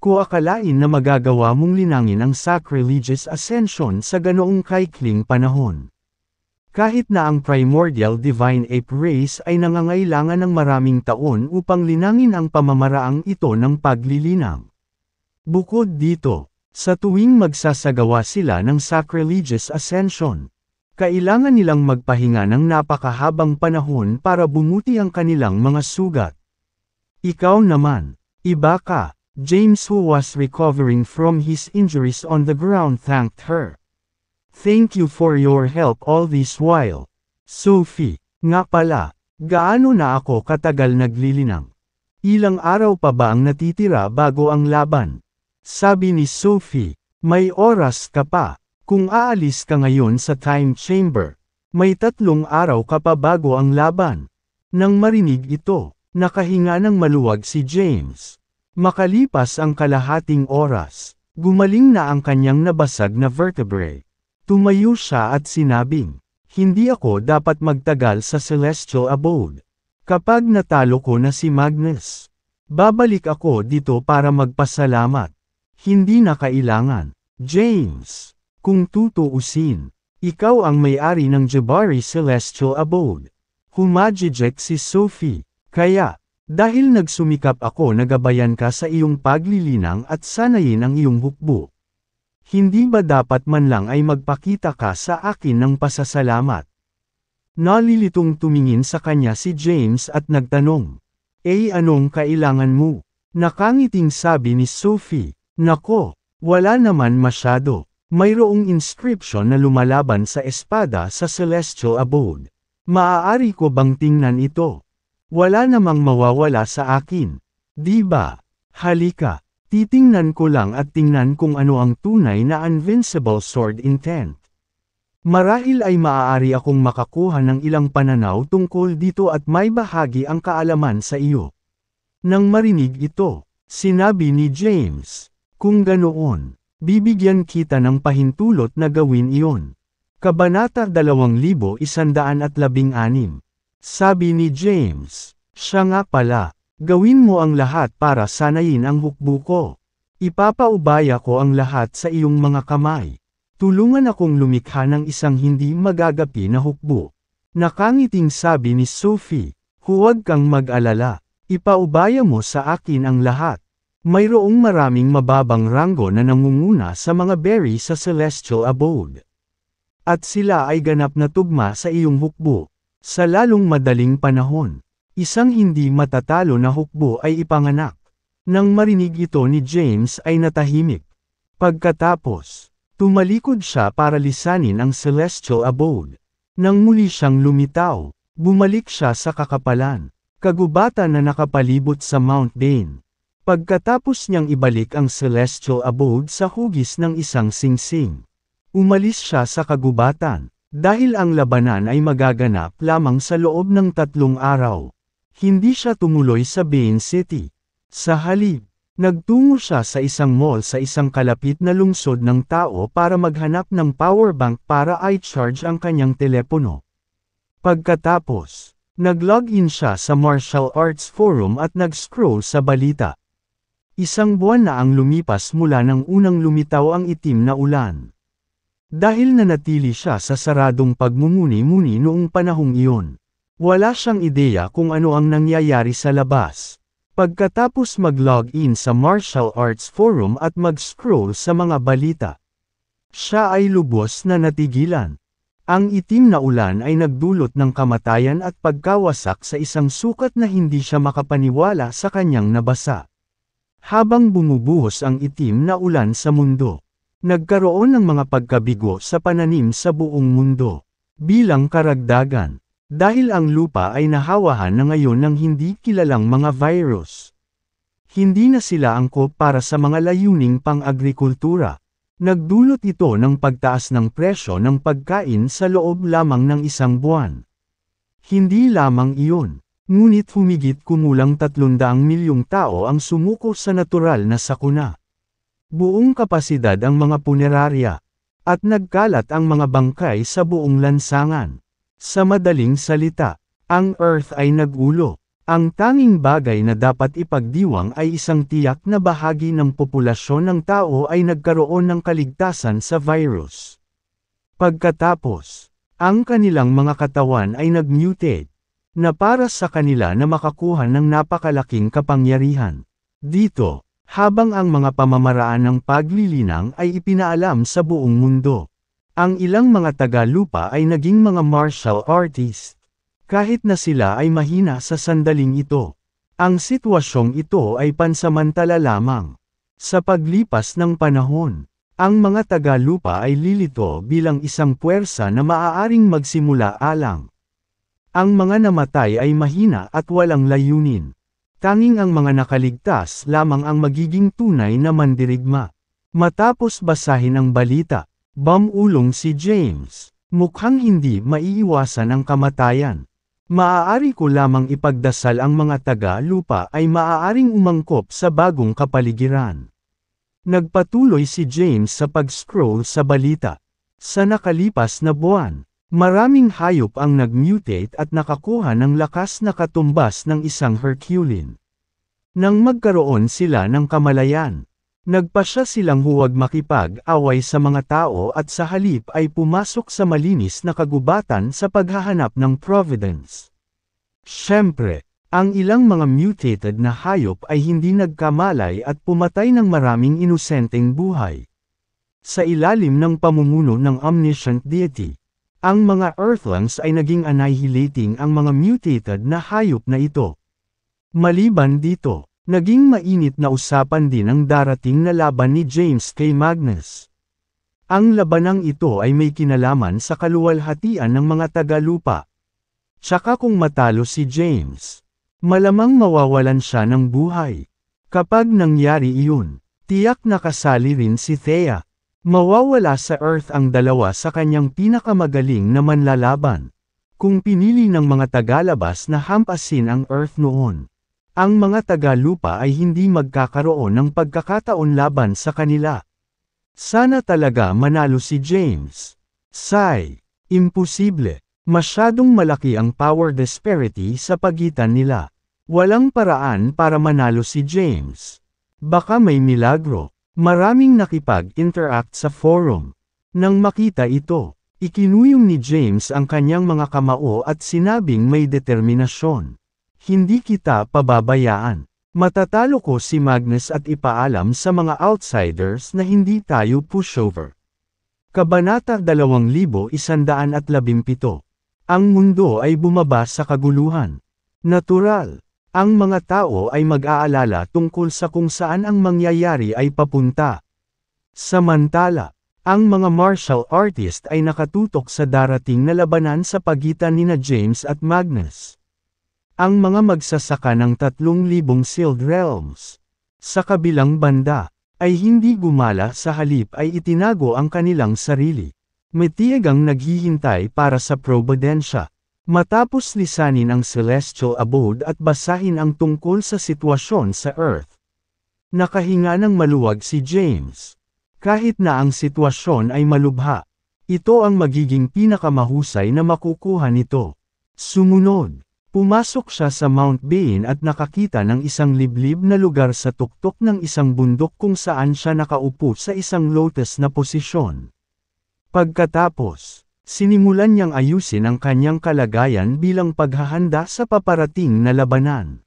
Ko akalain na magagawa mong linangin ang sacrilegious ascension sa ganoong kaikling panahon. Kahit na ang primordial divine ape race ay nangangailangan ng maraming taon upang linangin ang pamamaraang ito ng paglilinang. Bukod dito, sa tuwing magsasagawa sila ng sacrilegious ascension, kailangan nilang magpahinga ng napakahabang panahon para bumuti ang kanilang mga sugat. Ikaw naman, iba ka. James who was recovering from his injuries on the ground thanked her. Thank you for your help all this while. Sophie, nga pala, gaano na ako katagal naglilinang? Ilang araw pa ba ang natitira bago ang laban? Sabi ni Sophie, may oras ka pa. Kung aalis ka ngayon sa time chamber, may tatlong araw ka pa bago ang laban. Nang marinig ito, nakahinga ng maluwag si James. Makalipas ang kalahating oras, gumaling na ang kanyang nabasag na vertebrae. Tumayo siya at sinabing, Hindi ako dapat magtagal sa celestial abode. Kapag natalo ko na si Magnus, babalik ako dito para magpasalamat. Hindi na kailangan. James, kung tutuusin, ikaw ang may-ari ng Jabari Celestial Abode. Humajijek si Sophie, kaya, dahil nagsumikap ako nagabayan ka sa iyong paglilinang at sanayin ang iyong hukbo. Hindi ba dapat man lang ay magpakita ka sa akin ng pasasalamat? Nalilitong tumingin sa kanya si James at nagtanong. Eh anong kailangan mo? Nakangiting sabi ni Sophie. Nako, wala naman masyado. Mayroong inscription na lumalaban sa espada sa Celestial Abode. Maaari ko bang tingnan ito? Wala namang mawawala sa akin. Di ba? Halika, titingnan ko lang at tingnan kung ano ang tunay na invincible Sword Intent. Marahil ay maaari akong makakuha ng ilang pananaw tungkol dito at may bahagi ang kaalaman sa iyo. Nang marinig ito, sinabi ni James, kung ganoon, bibigyan kita ng pahintulot na gawin iyon. Kabanata 2116 sabi ni James, siya nga pala, gawin mo ang lahat para sanayin ang hukbo ko. Ipapaubaya ko ang lahat sa iyong mga kamay. Tulungan akong lumikha ng isang hindi magagapi na hukbo. Nakangiting sabi ni Sophie, huwag kang mag-alala, ipaubaya mo sa akin ang lahat. Mayroong maraming mababang ranggo na nangunguna sa mga berry sa Celestial Abode. At sila ay ganap na tugma sa iyong hukbo. Sa lalong madaling panahon, isang hindi matatalo na hukbo ay ipanganak. Nang marinig ito ni James ay natahimik. Pagkatapos, tumalikod siya para lisanin ang celestial abode. Nang muli siyang lumitaw, bumalik siya sa kakapalan, kagubatan na nakapalibot sa Mount Dane. Pagkatapos niyang ibalik ang celestial abode sa hugis ng isang singsing, umalis siya sa kagubatan. Dahil ang labanan ay magaganap lamang sa loob ng tatlong araw. Hindi siya tumuloy sa Bain City. Sa halip, nagtungo siya sa isang mall sa isang kalapit na lungsod ng tao para maghanap ng power bank para i-charge ang kanyang telepono. Pagkatapos, nag-login siya sa Martial Arts Forum at nag-scroll sa balita. Isang buwan na ang lumipas mula nang unang lumitaw ang itim na ulan. Dahil nanatili siya sa saradong pagmumuni-muni noong panahong iyon. Wala siyang ideya kung ano ang nangyayari sa labas. Pagkatapos mag-login sa Martial Arts Forum at mag-scroll sa mga balita, siya ay lubos na natigilan. Ang itim na ulan ay nagdulot ng kamatayan at pagkawasak sa isang sukat na hindi siya makapaniwala sa kanyang nabasa. Habang bumubuhos ang itim na ulan sa mundo. Nagkaroon ng mga pagkabigo sa pananim sa buong mundo. Bilang karagdagan, dahil ang lupa ay nahawahan na ngayon ng hindi kilalang mga virus. Hindi na sila angkop para sa mga layuning pang-agrikultura. Nagdulot ito ng pagtaas ng presyo ng pagkain sa loob lamang ng isang buwan. Hindi lamang iyon, ngunit humigit kumulang 300 milyong tao ang sumuko sa natural na sakuna. Buong kapasidad ang mga punerarya. At nagkalat ang mga bangkay sa buong lansangan. Sa madaling salita, ang Earth ay nagulo. Ang tanging bagay na dapat ipagdiwang ay isang tiyak na bahagi ng populasyon ng tao ay nagkaroon ng kaligtasan sa virus. Pagkatapos, ang kanilang mga katawan ay nagmutate, na para sa kanila na makakuha ng napakalaking kapangyarihan. Dito, habang ang mga pamamaraan ng paglilinang ay ipinaalam sa buong mundo. Ang ilang mga taga-lupa ay naging mga martial artist, kahit na sila ay mahina sa sandaling ito. Ang sitwasyong ito ay pansamantala lamang. Sa paglipas ng panahon, ang mga taga-lupa ay lilito bilang isang puwersa na maaaring magsimula alang. Ang mga namatay ay mahina at walang layunin. Tanging ang mga nakaligtas lamang ang magiging tunay na mandirigma. Matapos basahin ang balita, bamulong si James. Mukhang hindi maiiwasan ang kamatayan. Maaari ko lamang ipagdasal ang mga taga-lupa ay maaaring umangkop sa bagong kapaligiran. Nagpatuloy si James sa pag-scroll sa balita. Sa nakalipas na buwan, Maraming hayop ang nagmutate at nakakuha ng lakas na katumbas ng isang Herculin. Nang magkaroon sila ng kamalayan, nagpasya silang huwag makipag-away sa mga tao at sa halip ay pumasok sa malinis na kagubatan sa paghahanap ng providence. Siyempre, ang ilang mga mutated na hayop ay hindi nagkamalay at pumatay ng maraming inusenteng buhay. Sa ilalim ng pamumuno ng omniscient deity, ang mga Earthlings ay naging annihilating ang mga mutated na hayop na ito. Maliban dito, naging mainit na usapan din ang darating na laban ni James K. Magnus. Ang labanang ito ay may kinalaman sa kaluwalhatian ng mga Tagalupa. Tsaka kung matalo si James, malamang mawawalan siya ng buhay. Kapag nangyari iyon, tiyak na kasali rin si Thea. Mawawala sa Earth ang dalawa sa kanyang pinakamagaling na manlalaban. Kung pinili ng mga tagalabas na hampasin ang Earth noon, ang mga tagalupa ay hindi magkakaroon ng pagkakataon laban sa kanila. Sana talaga manalo si James. Sigh. Imposible. Masyadong malaki ang power disparity sa pagitan nila. Walang paraan para manalo si James. Baka may milagro. Maraming nakipag-interact sa forum. Nang makita ito, ikinuyong ni James ang kanyang mga kamao at sinabing may determinasyon. Hindi kita pababayaan. Matatalo ko si Magnus at ipaalam sa mga outsiders na hindi tayo pushover. Kabanata 2117 Ang mundo ay bumaba sa kaguluhan. Natural. Ang mga tao ay mag-aalala tungkol sa kung saan ang mangyayari ay papunta. Samantala, ang mga martial artist ay nakatutok sa darating na labanan sa pagitan nina James at Magnus. Ang mga magsasaka ng 3,000 sealed realms. Sa kabilang banda, ay hindi gumala sa halip ay itinago ang kanilang sarili. Metiegang naghihintay para sa probidensya. Matapos lisanin ang celestial abode at basahin ang tungkol sa sitwasyon sa Earth. Nakahinga ng maluwag si James. Kahit na ang sitwasyon ay malubha, ito ang magiging pinakamahusay na makukuha nito. Sumunod, pumasok siya sa Mount Bain at nakakita ng isang liblib na lugar sa tuktok ng isang bundok kung saan siya nakaupo sa isang lotus na posisyon. Pagkatapos, Sinimulan niyang ayusin ang kanyang kalagayan bilang paghahanda sa paparating na labanan.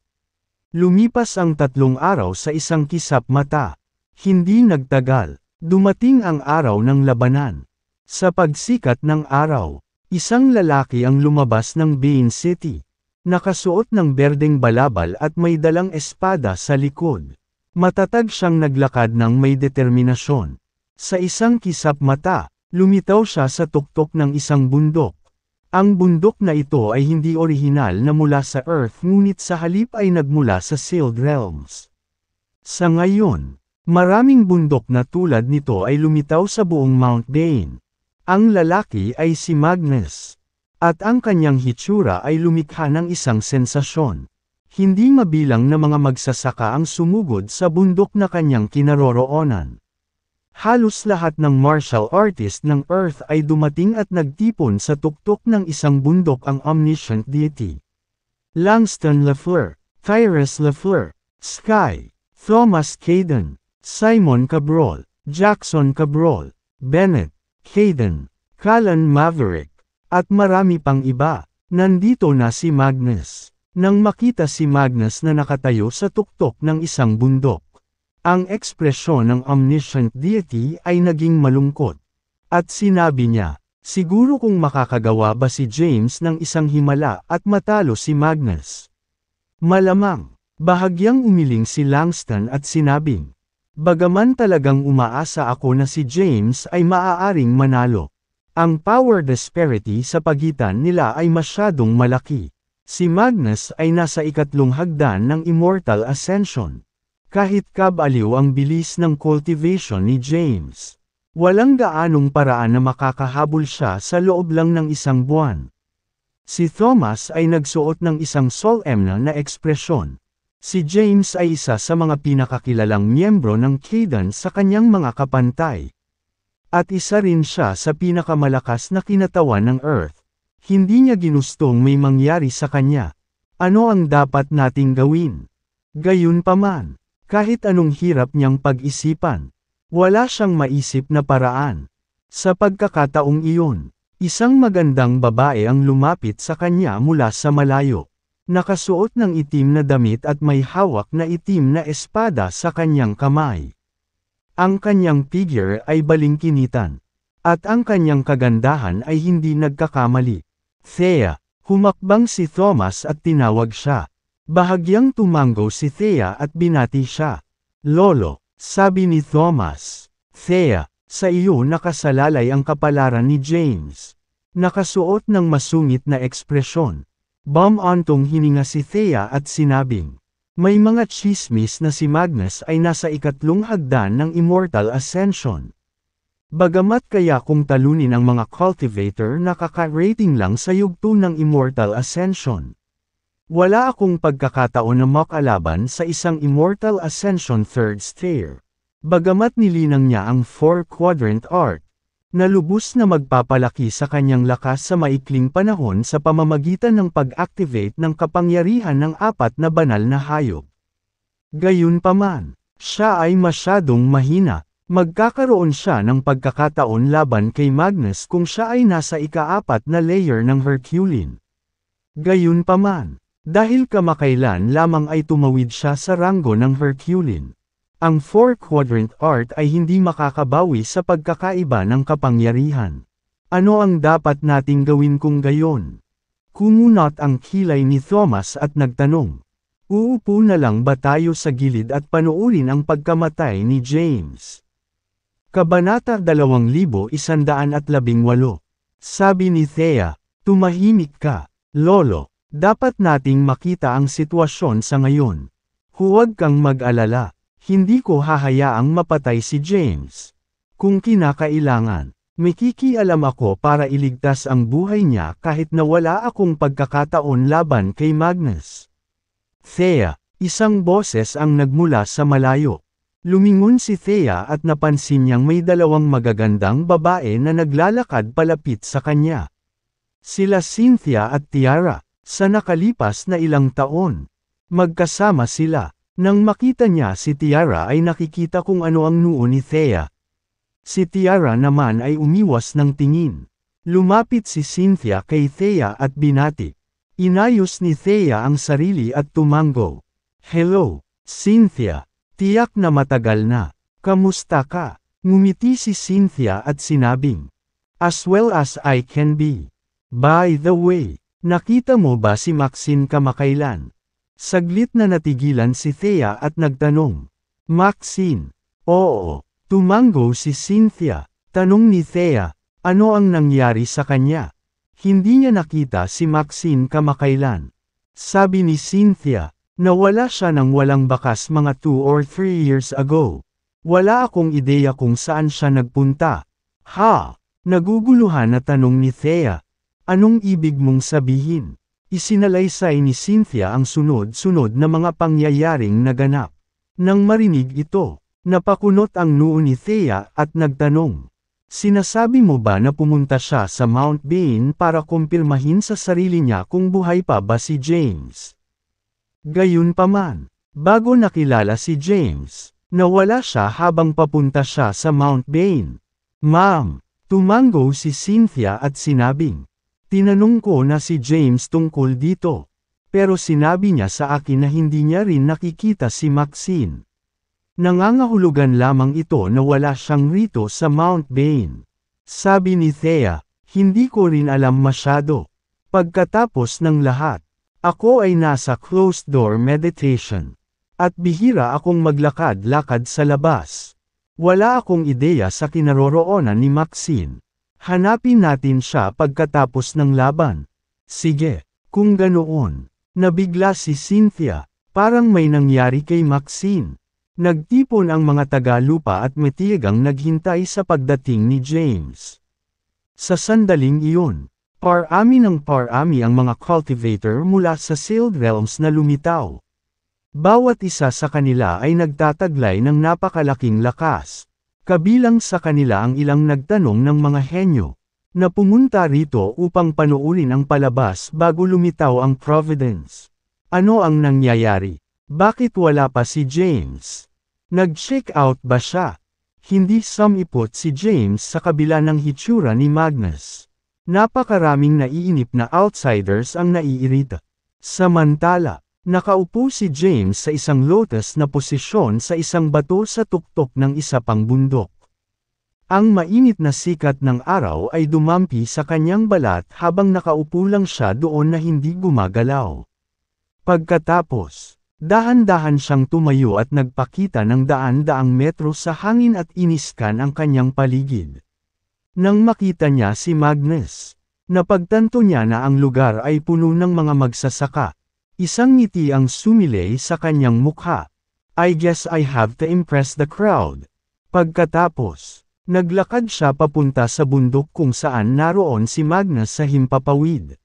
Lumipas ang tatlong araw sa isang kisap mata. Hindi nagtagal, dumating ang araw ng labanan. Sa pagsikat ng araw, isang lalaki ang lumabas ng Bain City. Nakasuot ng berdeng balabal at may dalang espada sa likod. Matatag siyang naglakad ng may determinasyon. Sa isang kisap mata, Lumitaw siya sa tuktok ng isang bundok. Ang bundok na ito ay hindi orihinal na mula sa Earth ngunit sa halip ay nagmula sa Sealed Realms. Sa ngayon, maraming bundok na tulad nito ay lumitaw sa buong Mount Dane. Ang lalaki ay si Magnus. At ang kanyang hitsura ay lumikha ng isang sensasyon. Hindi mabilang na mga magsasaka ang sumugod sa bundok na kanyang kinaroroonan. Halos lahat ng martial artist ng Earth ay dumating at nagtipon sa tuktok ng isang bundok ang omniscient deity. Langston Lafleur, Tyrus Lafleur, Sky, Thomas Caden, Simon Cabrol, Jackson Cabrol, Bennett, Caden, Callan Maverick, at marami pang iba. Nandito na si Magnus. Nang makita si Magnus na nakatayo sa tuktok ng isang bundok, ang ekspresyon ng omniscient deity ay naging malungkot. At sinabi niya, siguro kung makakagawa ba si James ng isang himala at matalo si Magnus. Malamang, bahagyang umiling si Langston at sinabing, Bagaman talagang umaasa ako na si James ay maaaring manalo. Ang power disparity sa pagitan nila ay masyadong malaki. Si Magnus ay nasa ikatlong hagdan ng Immortal Ascension. Kahit kabaliw ang bilis ng cultivation ni James. Walang gaanong paraan na makakahabol siya sa loob lang ng isang buwan. Si Thomas ay nagsuot ng isang solemn na ekspresyon. Si James ay isa sa mga pinakakilalang miyembro ng Cadence sa kanyang mga kapantay. At isa rin siya sa pinakamalakas na kinatawan ng Earth. Hindi niya ginustong may mangyari sa kanya. Ano ang dapat nating gawin? Gayunpaman, kahit anong hirap niyang pag-isipan, wala siyang maisip na paraan. Sa pagkakataong iyon, isang magandang babae ang lumapit sa kanya mula sa malayo. Nakasuot ng itim na damit at may hawak na itim na espada sa kanyang kamay. Ang kanyang figure ay balingkinitan. At ang kanyang kagandahan ay hindi nagkakamali. Thea, humakbang si Thomas at tinawag siya. Bahagyang tumango si Thea at binati siya. Lolo, sabi ni Thomas. Thea, sa iyo nakasalalay ang kapalaran ni James. Nakasuot ng masungit na ekspresyon. Bamantong hininga si Thea at sinabing, may mga chismis na si Magnus ay nasa ikatlong hagdan ng Immortal Ascension. Bagamat kaya kung talunin ang mga cultivator na nakaka-rating lang sa yugto ng Immortal Ascension. Wala akong pagkakataon na makalaban sa isang Immortal Ascension Third Stair. Bagamat nilinang niya ang four-quadrant art, na lubos na magpapalaki sa kanyang lakas sa maikling panahon sa pamamagitan ng pag-activate ng kapangyarihan ng apat na banal na hayop. Gayunpaman, siya ay masyadong mahina, magkakaroon siya ng pagkakataon laban kay Magnus kung siya ay nasa ikaapat na layer ng Herculean. Gayunpaman, dahil kamakailan lamang ay tumawid siya sa ranggo ng Herculean. Ang four-quadrant art ay hindi makakabawi sa pagkakaiba ng kapangyarihan. Ano ang dapat nating gawin kung gayon? Kumunot ang kilay ni Thomas at nagtanong. Uupo na lang ba tayo sa gilid at panuulin ang pagkamatay ni James? Kabanata 2118 Sabi ni Thea, tumahimik ka, Lolo. Dapat nating makita ang sitwasyon sa ngayon. Huwag kang mag-alala. Hindi ko hahayaang mapatay si James. Kung kinakailangan, mikikialam ako para iligtas ang buhay niya kahit na wala akong pagkakataon laban kay Magnus. Thea, isang boses ang nagmula sa malayo. Lumingon si Thea at napansin niyang may dalawang magagandang babae na naglalakad palapit sa kanya. Sila Cynthia at Tiara. Sa nakalipas na ilang taon, magkasama sila. Nang makita niya si Tiara ay nakikita kung ano ang noo ni Thea. Si Tiara naman ay umiwas ng tingin. Lumapit si Cynthia kay Thea at binati. Inayos ni Thea ang sarili at tumango. Hello, Cynthia. Tiyak na matagal na. Kamusta ka? Ngumiti si Cynthia at sinabing. As well as I can be. By the way, Nakita mo ba si Maxine kamakailan? Saglit na natigilan si Thea at nagtanong. Maxine. Oo. Tumango si Cynthia. Tanong ni Thea, ano ang nangyari sa kanya? Hindi niya nakita si Maxine kamakailan. Sabi ni Cynthia, nawala siya ng walang bakas mga 2 or 3 years ago. Wala akong ideya kung saan siya nagpunta. Ha! Naguguluhan na tanong ni Thea, Anong ibig mong sabihin? Isinalaysay ni Cynthia ang sunod-sunod na mga pangyayaring naganap. Nang marinig ito, napakunot ang noo ni Thea at nagtanong. Sinasabi mo ba na pumunta siya sa Mount Bain para kumpirmahin sa sarili niya kung buhay pa ba si James? Gayunpaman, bago nakilala si James, nawala siya habang papunta siya sa Mount Bain. Ma'am, tumango si Cynthia at sinabing, Tinanong ko na si James tungkol dito. Pero sinabi niya sa akin na hindi niya rin nakikita si Maxine. Nangangahulugan lamang ito na wala siyang rito sa Mount Bain. Sabi ni Thea, hindi ko rin alam masyado. Pagkatapos ng lahat, ako ay nasa closed door meditation. At bihira akong maglakad-lakad sa labas. Wala akong ideya sa kinaroroonan ni Maxine. Hanapin natin siya pagkatapos ng laban. Sige, kung ganoon. Nabigla si Cynthia, parang may nangyari kay Maxine. Nagtipon ang mga tagalupa at metiyagang naghintay sa pagdating ni James. Sa sandaling iyon, Parami ng parami ang mga cultivator mula sa sealed realms na lumitaw. Bawat isa sa kanila ay nagtataglay ng napakalaking lakas. Kabilang sa kanila ang ilang nagtanong ng mga henyo na pumunta rito upang panuulin ang palabas bago lumitaw ang Providence. Ano ang nangyayari? Bakit wala pa si James? Nag-check out ba siya? Hindi sumipot si James sa kabila ng hitsura ni Magnus. Napakaraming naiinip na outsiders ang naiirita. Samantala, Nakaupo si James sa isang lotus na posisyon sa isang bato sa tuktok ng isa pang bundok. Ang mainit na sikat ng araw ay dumampi sa kanyang balat habang nakaupo lang siya doon na hindi gumagalaw. Pagkatapos, dahan-dahan siyang tumayo at nagpakita ng daan-daang metro sa hangin at iniskan ang kanyang paligid. Nang makita niya si Magnus, napagtanto niya na ang lugar ay puno ng mga magsasaka, Isang ngiti ang sumilay sa kanyang mukha. I guess I have to impress the crowd. Pagkatapos, naglakad siya papunta sa bundok kung saan naroon si Magnus sa himpapawid.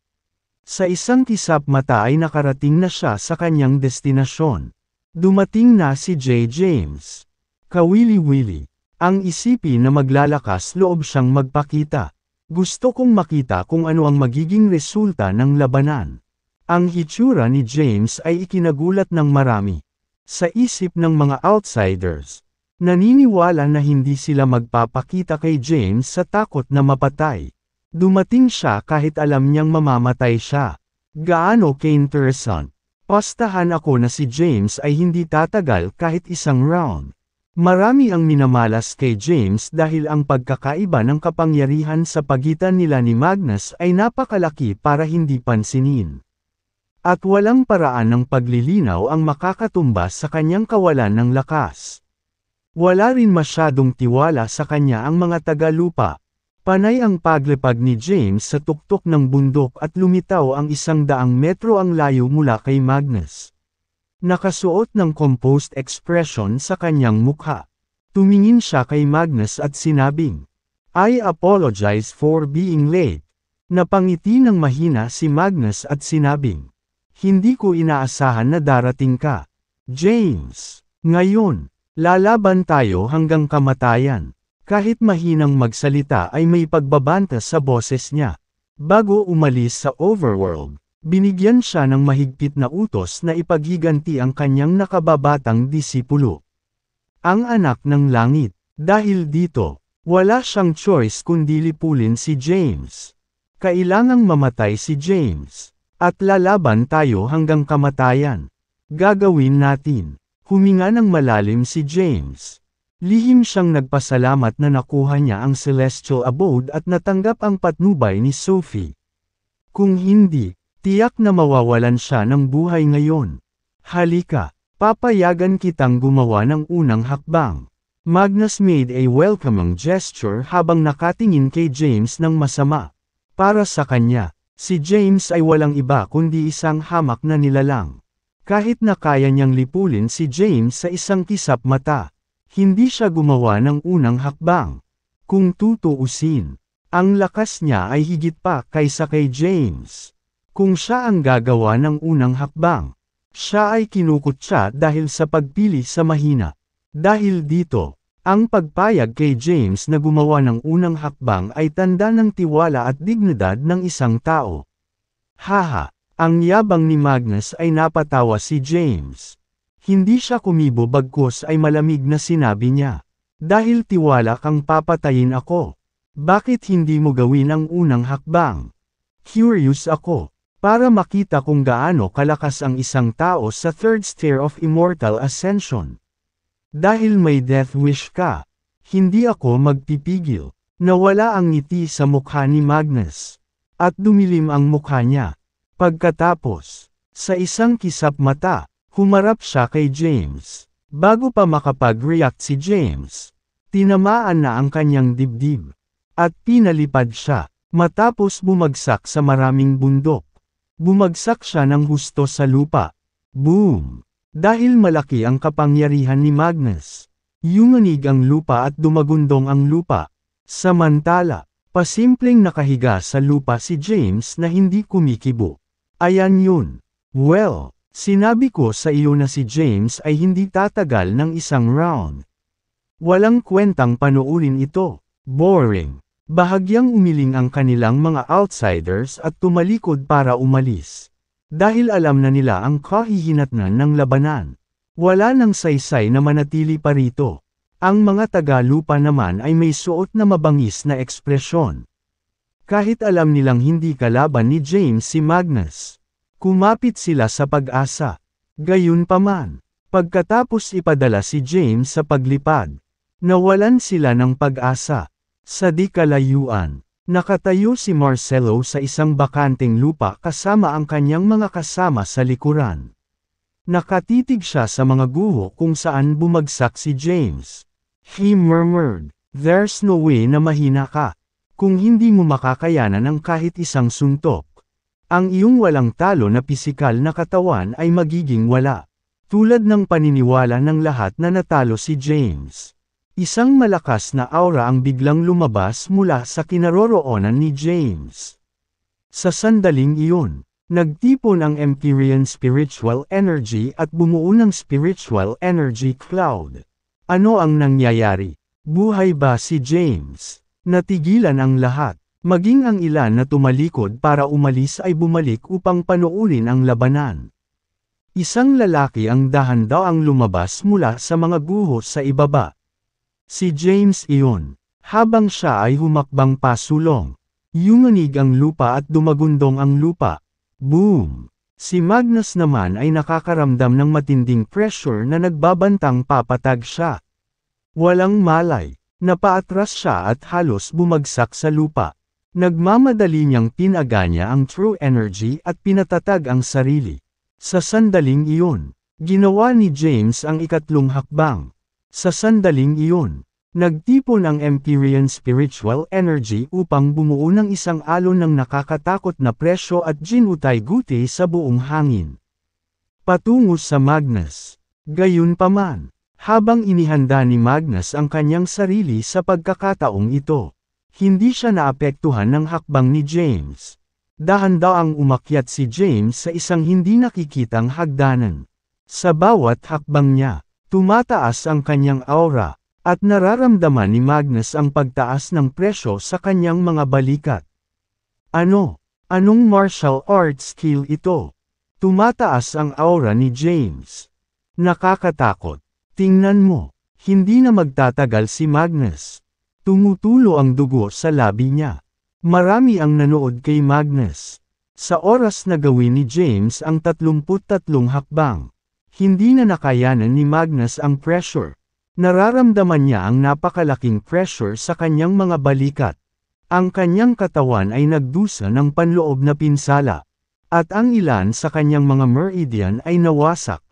Sa isang kisap mata ay nakarating na siya sa kanyang destinasyon. Dumating na si J. James. Kawili-wili. Ang isipi na maglalakas loob siyang magpakita. Gusto kong makita kung ano ang magiging resulta ng labanan. Ang hitsura ni James ay ikinagulat ng marami. Sa isip ng mga outsiders, naniniwala na hindi sila magpapakita kay James sa takot na mapatay. Dumating siya kahit alam niyang mamamatay siya. Gaano kay interessant Pastahan ako na si James ay hindi tatagal kahit isang round. Marami ang minamalas kay James dahil ang pagkakaiba ng kapangyarihan sa pagitan nila ni Magnus ay napakalaki para hindi pansinin. At walang paraan ng paglilinaw ang makakatumbas sa kanyang kawalan ng lakas. Wala rin masyadong tiwala sa kanya ang mga tagalupa. Panay ang paglipag ni James sa tuktok ng bundok at lumitaw ang isang daang metro ang layo mula kay Magnus. Nakasuot ng composed expression sa kanyang mukha. Tumingin siya kay Magnus at sinabing, I apologize for being late. Napangiti ng mahina si Magnus at sinabing, hindi ko inaasahan na darating ka. James, ngayon, lalaban tayo hanggang kamatayan. Kahit mahinang magsalita ay may pagbabanta sa boses niya. Bago umalis sa overworld, binigyan siya ng mahigpit na utos na ipaghiganti ang kanyang nakababatang disipulo. Ang anak ng langit. Dahil dito, wala siyang choice kundi lipulin si James. Kailangang mamatay si James. At lalaban tayo hanggang kamatayan. Gagawin natin. Huminga ng malalim si James. Lihim siyang nagpasalamat na nakuha niya ang celestial abode at natanggap ang patnubay ni Sophie. Kung hindi, tiyak na mawawalan siya ng buhay ngayon. Halika, papayagan kitang gumawa ng unang hakbang. Magnus made a welcoming gesture habang nakatingin kay James ng masama. Para sa kanya, Si James ay walang iba kundi isang hamak na nilalang. Kahit na kaya niyang lipulin si James sa isang kisap mata, hindi siya gumawa ng unang hakbang. Kung tutuusin, ang lakas niya ay higit pa kaysa kay James. Kung siya ang gagawa ng unang hakbang, siya ay kinukutsa dahil sa pagpili sa mahina. Dahil dito, ang pagpayag kay James na gumawa ng unang hakbang ay tanda ng tiwala at dignidad ng isang tao. Haha, ang yabang ni Magnus ay napatawa si James. Hindi siya kumibo bagkus ay malamig na sinabi niya. Dahil tiwala kang papatayin ako. Bakit hindi mo gawin ang unang hakbang? Curious ako. Para makita kung gaano kalakas ang isang tao sa third stair of immortal ascension. Dahil may death wish ka, hindi ako magpipigil. Nawala ang ngiti sa mukha ni Magnus. At dumilim ang mukha niya. Pagkatapos, sa isang kisap mata, humarap siya kay James. Bago pa makapag-react si James, tinamaan na ang kanyang dibdib. At pinalipad siya, matapos bumagsak sa maraming bundok. Bumagsak siya ng husto sa lupa. Boom! Dahil malaki ang kapangyarihan ni Magnus, yunganig ang lupa at dumagundong ang lupa. Samantala, pasimpleng nakahiga sa lupa si James na hindi kumikibo. Ayan yun. Well, sinabi ko sa iyo na si James ay hindi tatagal ng isang round. Walang kwentang panoorin ito. Boring. Bahagyang umiling ang kanilang mga outsiders at tumalikod para umalis. Dahil alam na nila ang kahihinatnan ng labanan. Wala nang saysay na manatili pa rito. Ang mga Tagalupa naman ay may suot na mabangis na ekspresyon. Kahit alam nilang hindi kalaban ni James si Magnus. Kumapit sila sa pag-asa. Gayunpaman, pagkatapos ipadala si James sa paglipad, nawalan sila ng pag-asa. Sa di kalayuan, Nakatayo si Marcelo sa isang bakanting lupa kasama ang kanyang mga kasama sa likuran. Nakatitig siya sa mga guho kung saan bumagsak si James. He murmured, There's no way na mahina ka. Kung hindi mo makakayanan ng kahit isang suntok, ang iyong walang talo na pisikal na katawan ay magiging wala. Tulad ng paniniwala ng lahat na natalo si James. Isang malakas na aura ang biglang lumabas mula sa kinaroroonan ni James. Sa sandaling iyon, nagtipon ang Empyrean spiritual energy at bumuo ng spiritual energy cloud. Ano ang nangyayari? Buhay ba si James? Natigilan ang lahat. Maging ang ilan na tumalikod para umalis ay bumalik upang panuulin ang labanan. Isang lalaki ang dahan daw ang lumabas mula sa mga guho sa ibaba, Si James iyon. Habang siya ay humakbang pasulong. Yunganig ang lupa at dumagundong ang lupa. Boom! Si Magnus naman ay nakakaramdam ng matinding pressure na nagbabantang papatag siya. Walang malay, napaatras siya at halos bumagsak sa lupa. Nagmamadali niyang pinaga niya ang true energy at pinatatag ang sarili. Sa sandaling iyon, ginawa ni James ang ikatlong hakbang. Sa sandaling iyon, nagtipon ang Empyrean Spiritual Energy upang bumuo ng isang alon ng nakakatakot na presyo at ginutay guti sa buong hangin. Patungo sa Magnus. Gayunpaman, habang inihanda ni Magnus ang kanyang sarili sa pagkakataong ito, hindi siya naapektuhan ng hakbang ni James. dahan ang umakyat si James sa isang hindi nakikitang hagdanan. Sa bawat hakbang niya, Tumataas ang kanyang aura, at nararamdaman ni Magnus ang pagtaas ng presyo sa kanyang mga balikat. Ano? Anong martial arts skill ito? Tumataas ang aura ni James. Nakakatakot. Tingnan mo. Hindi na magtatagal si Magnus. Tumutulo ang dugo sa labi niya. Marami ang nanood kay Magnus. Sa oras na gawin ni James ang 33 hakbang. Hindi na nakayanan ni Magnus ang pressure. Nararamdaman niya ang napakalaking pressure sa kanyang mga balikat. Ang kanyang katawan ay nagdusa ng panloob na pinsala. At ang ilan sa kanyang mga meridian ay nawasak.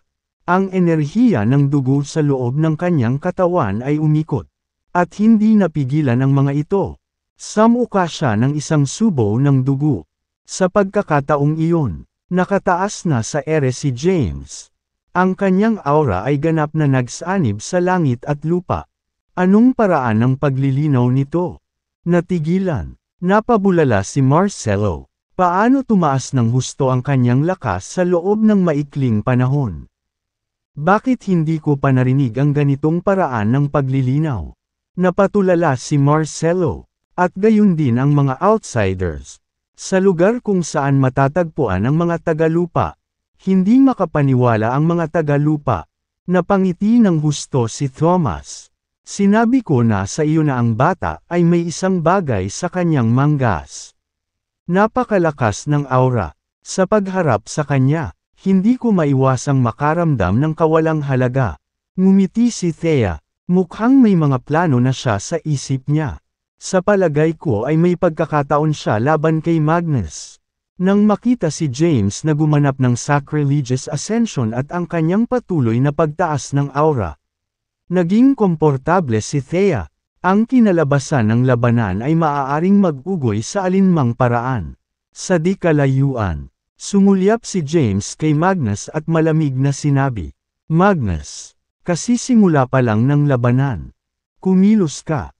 Ang enerhiya ng dugo sa loob ng kanyang katawan ay umikot. At hindi napigilan ang mga ito. Samuka siya ng isang subo ng dugo. Sa pagkakataong iyon, nakataas na sa ere si James. Ang kanyang aura ay ganap na nagsanib sa langit at lupa. Anong paraan ng paglilinaw nito? Natigilan. Napabulala si Marcelo. Paano tumaas ng husto ang kanyang lakas sa loob ng maikling panahon? Bakit hindi ko pa narinig ang ganitong paraan ng paglilinaw? Napatulala si Marcelo, at gayon din ang mga outsiders. Sa lugar kung saan matatagpuan ang mga tagalupa, hindi makapaniwala ang mga tagalupa. Napangiti ng husto si Thomas. Sinabi ko na sa iyo na ang bata ay may isang bagay sa kanyang manggas. Napakalakas ng aura. Sa pagharap sa kanya, hindi ko maiwasang makaramdam ng kawalang halaga. Ngumiti si Thea, mukhang may mga plano na siya sa isip niya. Sa palagay ko ay may pagkakataon siya laban kay Magnus. Nang makita si James na gumanap ng sacrilegious ascension at ang kanyang patuloy na pagtaas ng aura, naging komportable si Thea. Ang kinalabasan ng labanan ay maaaring mag sa alinmang paraan. Sa di kalayuan, sumulyap si James kay Magnus at malamig na sinabi, Magnus, kasi simula pa lang ng labanan. Kumilos ka.